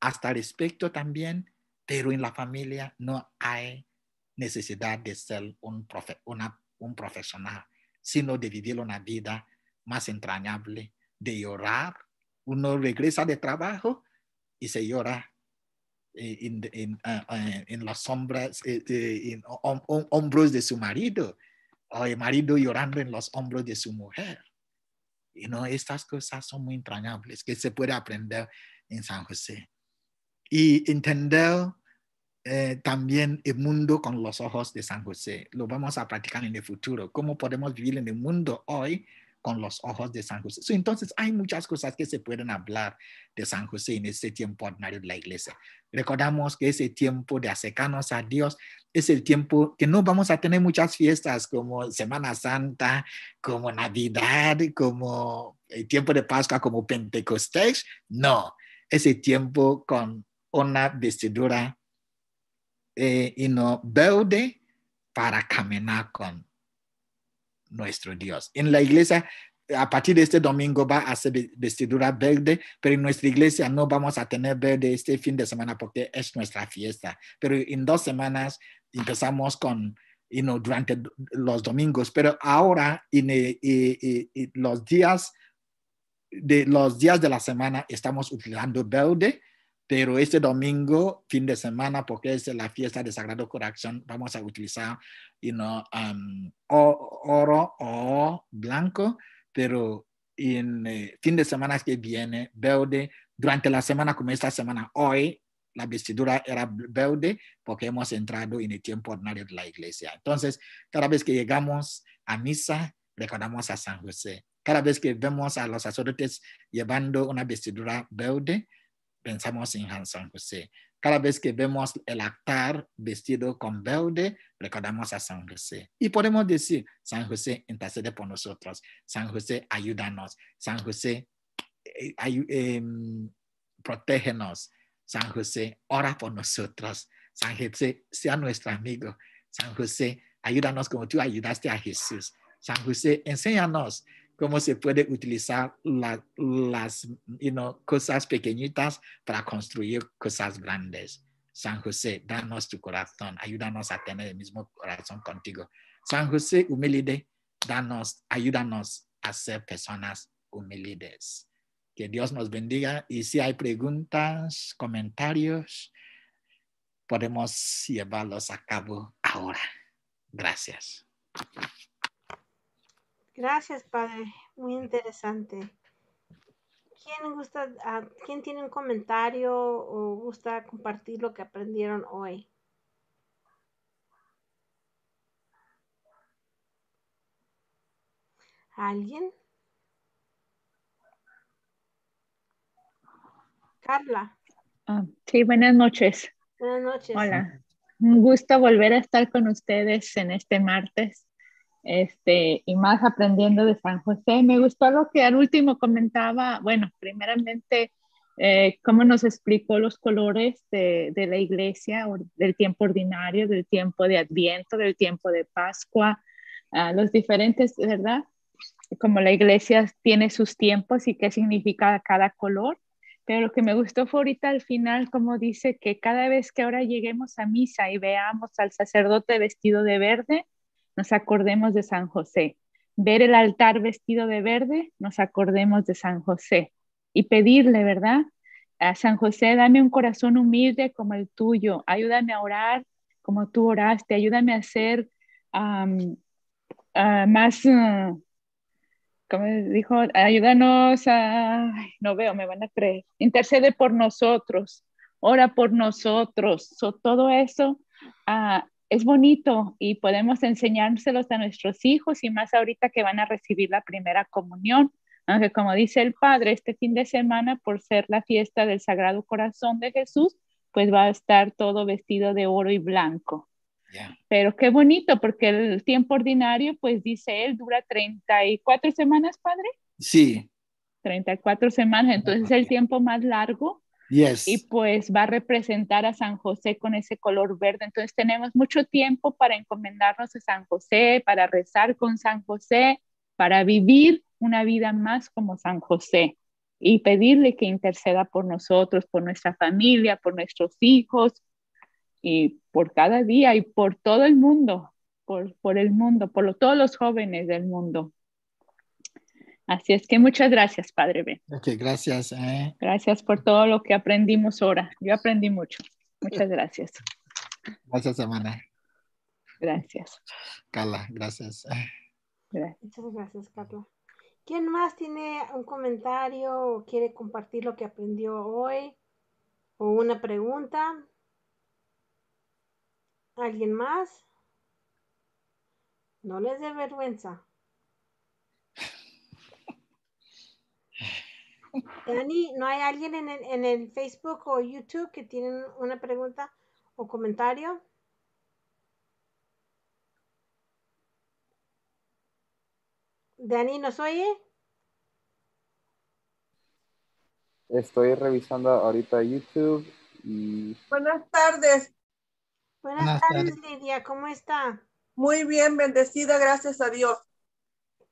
hasta respeto también, pero en la familia no hay necesidad de ser un, profesional, sino de vivir una vida más entrañable, de llorar. Uno regresa de trabajo y se llora eh, en, ah, ah, en, las sombras, eh, eh, en hombros de su marido, o el marido llorando en los hombros de su mujer estas cosas son muy entrañables que se puede aprender en San José. Y entender eh, también el mundo con los ojos de San José. Lo vamos a practicar en el futuro. ¿Cómo podemos vivir en el mundo hoy con los ojos de San José. entonces, hay muchas cosas que se pueden hablar de San José en ese tiempo ordinario de la iglesia. Recordamos que ese tiempo de acercarnos a Dios es el tiempo que no vamos a tener muchas fiestas como Semana Santa, como Navidad, como el tiempo de Pascua, como Pentecostés. No, ese tiempo con una vestidura eh, y no verde para caminar con nuestro Dios. En la iglesia, a partir de este domingo va a ser vestidura verde, pero en nuestra iglesia no vamos a tener verde este fin de semana porque es nuestra fiesta. Pero en dos semanas empezamos con, you know, durante los domingos, pero ahora en, los días de los días de la semana estamos utilizando verde pero este domingo, fin de semana, porque es la fiesta de Sagrado Corazón, vamos a utilizar you know, um, oro o blanco, pero en eh, fin de semana que viene, verde, durante la semana como esta semana, hoy la vestidura era verde porque hemos entrado en el tiempo ordinario de la iglesia. Entonces, cada vez que llegamos a misa, recordamos a San José. Cada vez que vemos a los sacerdotes llevando una vestidura verde, pensamos en San José. Cada vez que vemos el altar vestido con verde, recordamos a San José. Y podemos decir, San José intercede por nosotros, San José ayúdanos, San José eh, em, protégenos, San José ora por nosotros, San José sea nuestro amigo, San José ayúdanos como tú ayudaste a Jesús, San José enséñanos, cómo se puede utilizar las cosas pequeñitas para construir cosas grandes. San José, danos tu corazón, ayúdanos a tener el mismo corazón contigo. San José, humilde, danos, ayúdanos a ser personas humildes. Que Dios nos bendiga y si hay preguntas, comentarios, podemos llevarlos a cabo ahora. Gracias. Gracias, padre. Muy interesante. ¿Quién, gusta, ah, ¿Quién tiene un comentario o gusta compartir lo que aprendieron hoy? ¿Alguien? Carla. Ah, sí, buenas noches. Buenas noches. Hola. Un gusto volver a estar con ustedes en este martes este, y más aprendiendo de San José. Me gustó lo que al último comentaba, bueno, primeramente, eh, cómo nos explicó los colores de, la iglesia, del tiempo ordinario, del tiempo de Adviento, del tiempo de Pascua, los diferentes, ¿verdad? Como la iglesia tiene sus tiempos y qué significa cada color. Pero lo que me gustó fue ahorita al final, como dice que cada vez que ahora lleguemos a misa y veamos al sacerdote vestido de verde, nos acordemos de San José. Ver el altar vestido de verde, nos acordemos de San José. Y pedirle, ¿verdad? A San José, dame un corazón humilde como el tuyo. Ayúdame a orar como tú oraste. Ayúdame a ser más... Eh, como dijo, ayúdanos a, no veo, me van a creer, intercede por nosotros, ora por nosotros, todo eso, ah, es bonito y podemos enseñárselos a nuestros hijos y más ahorita que van a recibir la primera comunión. Aunque como dice el Padre, este fin de semana, por ser la fiesta del Sagrado Corazón de Jesús, pues va a estar todo vestido de oro y blanco. Pero qué bonito, porque el tiempo ordinario, pues dice él, dura 34 semanas, Padre. Sí. 34 semanas, entonces es el tiempo más largo y pues va a representar a San José con ese color verde. Entonces tenemos mucho tiempo para encomendarnos a San José, para rezar con San José, para vivir una vida más como San José y pedirle que interceda por nosotros, por nuestra familia, por nuestros hijos y por cada día y por todo el mundo, por, por el mundo, por todos los jóvenes del mundo. Así es que muchas gracias, Padre Ben. Ok, gracias. Eh. Gracias por todo lo que aprendimos ahora. Yo aprendí mucho. Muchas gracias. Gracias, hermana. Gracias. Carla, gracias. Eh. gracias. Muchas gracias, Carla. ¿Quién más tiene un comentario o quiere compartir lo que aprendió hoy? ¿O una pregunta? ¿Alguien más? No les dé vergüenza. Dani, ¿no hay alguien en el, Facebook o YouTube que tiene una pregunta o comentario? Dani, ¿nos oye? Estoy revisando ahorita YouTube y... Buenas tardes. Buenas, tardes, tardes, Lidia. ¿Cómo está? Muy bien, bendecida, gracias a Dios.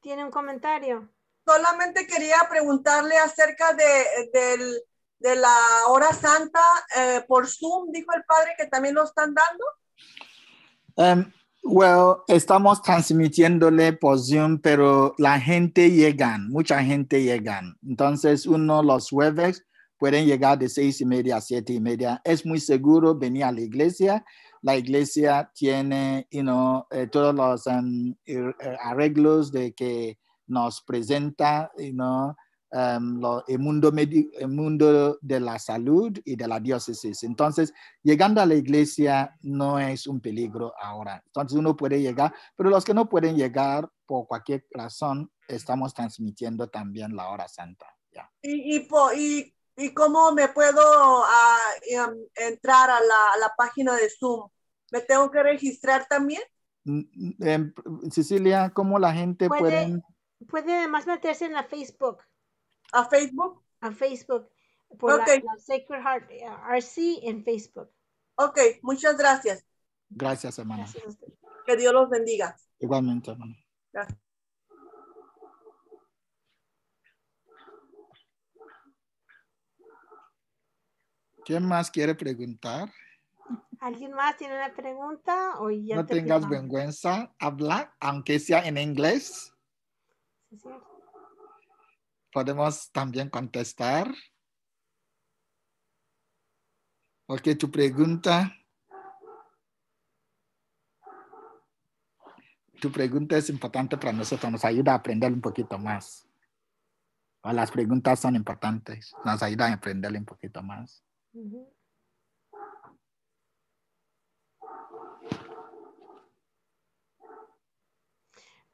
¿Tiene un comentario? solamente quería preguntarle acerca de, de la hora santa eh, por Zoom, dijo el padre que también lo están dando. Bueno, um, estamos transmitiéndole por Zoom, pero la gente llega, mucha gente llegan. Entonces, uno los jueves pueden llegar de seis y media a siete y media. Es muy seguro venir a la iglesia. La iglesia tiene you know, eh, todos los um, eh, arreglos de que nos presenta um, el, mundo el mundo de la salud y de la diócesis. Entonces, llegando a la iglesia no es un peligro ahora. Entonces, uno puede llegar, pero los que no pueden llegar por cualquier razón, estamos transmitiendo también la hora santa. Y, y, y, cómo me puedo ah, em, entrar a la, la página de Zoom? ¿Me tengo que registrar también? Mm, mm, em, Cecilia, ¿cómo la gente puede puede además meterse en la Facebook. ¿A Facebook? A Facebook. Por Sacred Heart eh, RC en Facebook. Ok, muchas gracias. Gracias, hermana. que Dios los bendiga. Igualmente, hermana. Gracias. ¿Quién más quiere preguntar? ¿Alguien más tiene una pregunta? O ya no tengas vergüenza, habla, aunque sea en inglés. Podemos también contestar. Porque tu pregunta, tu pregunta es importante para nosotros, nos ayuda a aprender un poquito más. las preguntas son importantes, nos ayuda a aprender un poquito más.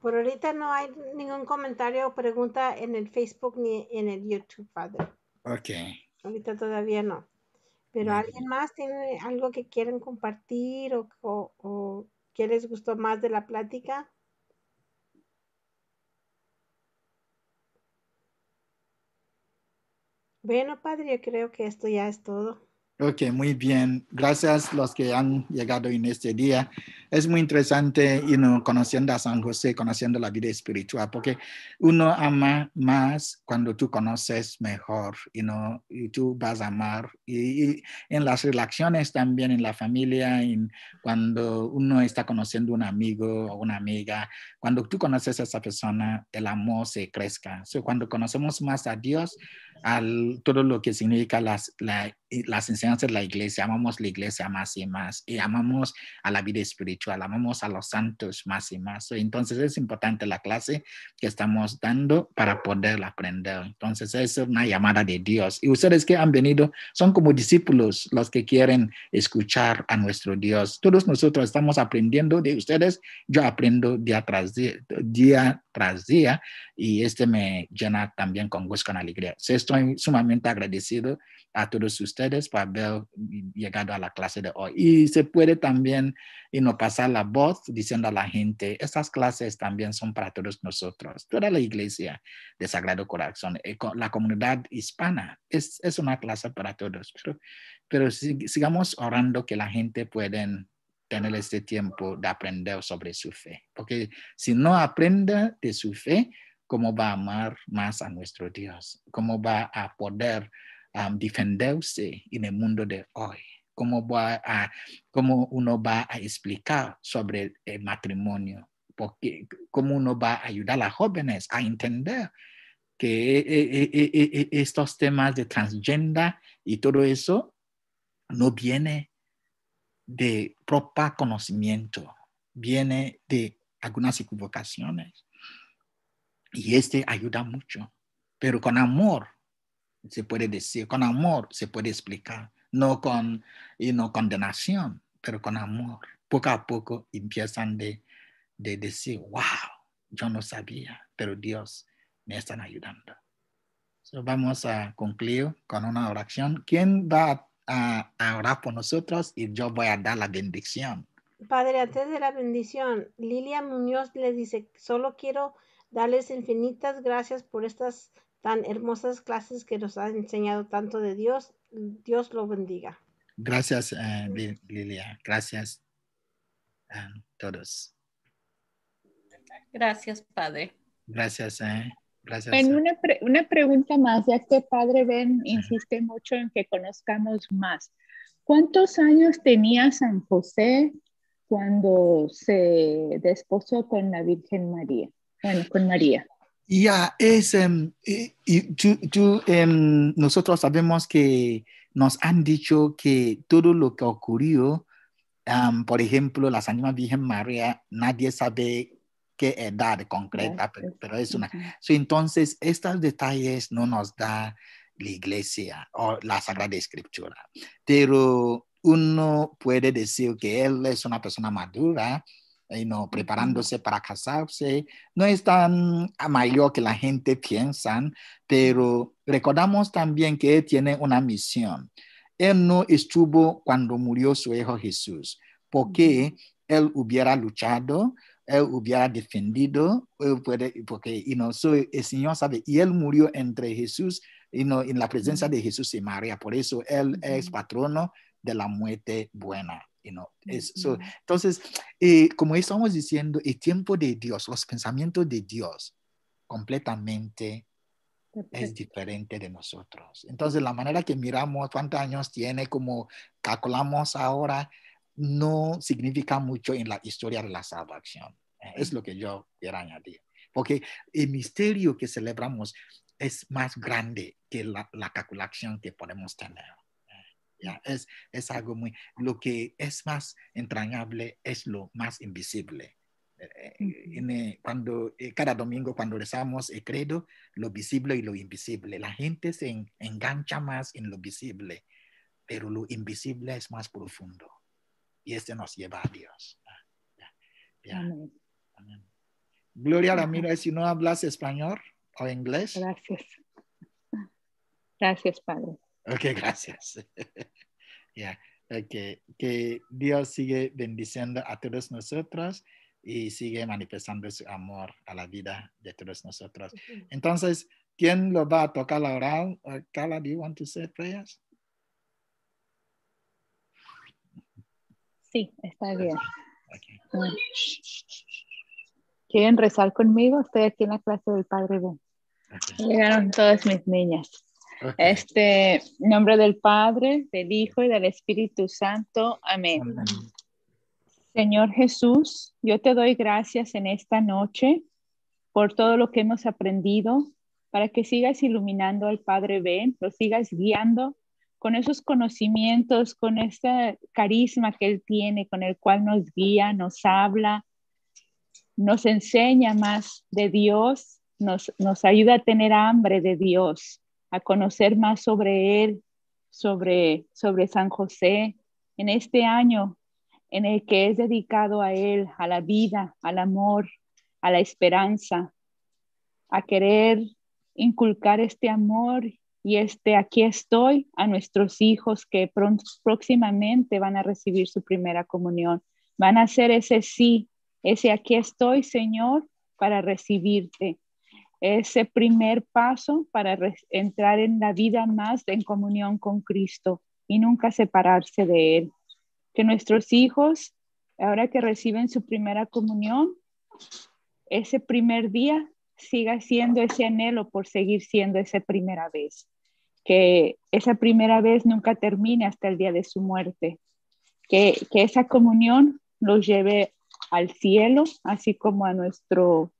Por ahorita no hay ningún comentario o pregunta en el Facebook ni en el YouTube, padre. Ok. Ahorita todavía no. Pero alguien más tiene algo que quieren compartir o, o, o que les gustó más de la plática. Bueno, padre, yo creo que esto ya es todo. Ok, muy bien. Gracias a los que han llegado en este día. Es muy interesante you conociendo a San José, conociendo la vida espiritual, porque uno ama más cuando tú conoces mejor you know, y tú vas a amar. Y, en las relaciones también, en la familia, cuando uno está conociendo un amigo o una amiga, cuando tú conoces a esa persona, el amor se crezca. cuando conocemos más a Dios, todo lo que significa las, eh, las enseñanzas de la iglesia, amamos la iglesia más y más, y eh, amamos a la vida espiritual, amamos a los santos más y más. Entonces es importante la clase que estamos dando para poder aprender. Entonces es una llamada de Dios. Y ustedes que han venido son como discípulos los que quieren escuchar a nuestro Dios. Todos nosotros estamos aprendiendo de ustedes. Yo aprendo día tras día, día, tras día y este me llena también con gusto, con alegría. Sexto, estoy sumamente agradecido a todos ustedes por haber llegado a la clase de hoy. Y se puede también y no pasar la voz diciendo a la gente, estas clases también son para todos nosotros, toda la iglesia de Sagrado Corazón, eh, la comunidad hispana, es, es una clase para todos. Pero, pero sigamos orando que la gente pueda tener este tiempo de aprender sobre su fe, porque si no aprende de su fe, cómo va a amar más a nuestro Dios, cómo va a poder um, defenderse en el mundo de hoy, cómo, va a, cómo uno va a explicar sobre el, matrimonio, porque, cómo uno va a ayudar a las jóvenes a entender que eh, eh, eh, estos temas de transgender y todo eso no viene de propio conocimiento, viene de algunas equivocaciones y este ayuda mucho, pero con amor se puede decir, con amor se puede explicar, no con y no condenación, pero con amor. Poco a poco empiezan de, decir, wow, yo no sabía, pero Dios me está ayudando. vamos a concluir con una oración. ¿Quién va a, orar por nosotros? Y yo voy a dar la bendición. Padre, antes de la bendición, Lilia Muñoz le dice, solo quiero darles infinitas gracias por estas tan hermosas clases que nos han enseñado tanto de Dios. Dios lo bendiga. Gracias, eh, Lilia. Gracias a todos. Gracias, Padre. Gracias, eh. Gracias. Bueno, eh. una, pregunta más, ya que Padre Ben insiste mucho en que conozcamos más. ¿Cuántos años tenía San José cuando se desposó con la Virgen María? Bueno, con María. Ya, es, em, eh, tú, em, nosotros sabemos que nos han dicho que todo lo que ocurrió, por ejemplo, la ánimas Virgen María, nadie sabe qué edad concreta, pero, es una. entonces, estos detalles no nos da la iglesia o la Sagrada Escritura, pero uno puede decir que él es una persona madura no, preparándose para casarse. No es tan mayor que la gente piensa, pero recordamos también que él tiene una misión. Él no estuvo cuando murió su hijo Jesús, porque él hubiera luchado, él hubiera defendido, porque y no, so, el Señor sabe, y él murió entre Jesús, y no, en la presencia de Jesús y María, por eso él es patrono de la muerte buena es, entonces, eh, como estamos diciendo, el tiempo de Dios, los pensamientos de Dios, completamente es diferente de nosotros. Entonces, la manera que miramos cuántos años tiene, como calculamos ahora, no significa mucho en la historia de la salvación. Eh, es lo que yo quiero añadir. Porque el misterio que celebramos es más grande que la calculación que podemos tener. Es, algo muy... Lo que es más entrañable es lo más invisible. Eh, eh, eh, cuando, cada domingo cuando rezamos el credo, lo visible y lo invisible. La gente se engancha más en lo visible, pero lo invisible es más profundo. Y este nos lleva a Dios. Gloria si no hablas español o inglés. Gracias. Gracias, Padre. Ok, gracias. okay. Que Dios sigue bendiciendo a todos nosotros y sigue manifestando su amor a la vida de todos nosotros. Entonces, ¿quién lo va a tocar la oración Carla, do you want to say prayers? Sí, está bien. ¿Quieren rezar conmigo? Estoy aquí en la clase del Padre Ben. Llegaron todas mis niñas. Este nombre del Padre, del Hijo y del Espíritu Santo. Amén. Señor Jesús, yo te doy gracias en esta noche por todo lo que hemos aprendido, para que sigas iluminando al Padre Ben, lo sigas guiando con esos conocimientos, con este carisma que Él tiene, con el cual nos guía, nos habla, nos enseña más de Dios, nos, nos ayuda a tener hambre de Dios a conocer más sobre él, sobre, sobre San José, en este año en el que es dedicado a él, a la vida, al amor, a la esperanza, a querer inculcar este amor y este aquí estoy a nuestros hijos que próximamente van a recibir su primera comunión. Van a hacer ese sí, ese aquí estoy, Señor, para recibirte ese primer paso para entrar en la vida más en comunión con Cristo y nunca separarse de Él. Que nuestros hijos, ahora que reciben su primera comunión, ese primer día siga siendo ese anhelo por seguir siendo esa primera vez. Que esa primera vez nunca termine hasta el día de su muerte. Que, esa comunión los lleve al cielo, así como a nuestro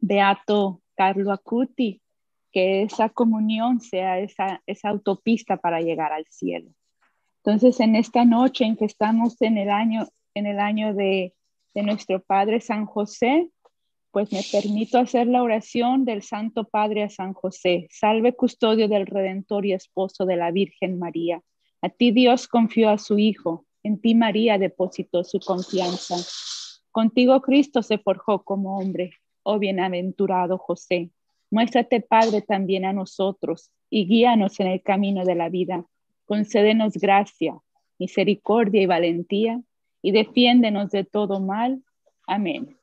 beato Carlo Acuti, que esa comunión sea esa, autopista para llegar al cielo. Entonces, en esta noche en que estamos en el año, en el año de, de nuestro Padre San José, pues me permito hacer la oración del Santo Padre a San José. Salve custodio del Redentor y esposo de la Virgen María. A ti Dios confió a su Hijo, en ti María depositó su confianza. Contigo Cristo se forjó como hombre, oh bienaventurado José. Muéstrate, Padre, también a nosotros y guíanos en el camino de la vida. Concédenos gracia, misericordia y valentía y defiéndenos de todo mal. Amén.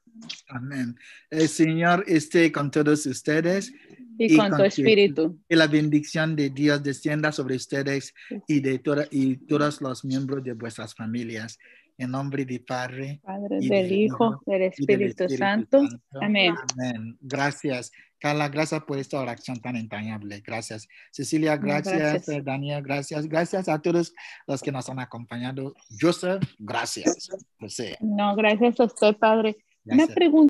Amén. El Señor esté con todos ustedes. Y, con, tu espíritu. Que la bendición de Dios descienda sobre ustedes y de y todos los miembros de vuestras familias. En nombre de Padre, del, Hijo, del Espíritu, Santo. Amén. Gracias. Carla, gracias por esta oración tan entrañable. Gracias. Cecilia, gracias. Daniel, gracias. Gracias a todos los que nos han acompañado. Joseph, gracias. No, gracias a usted, Padre. Una pregunta.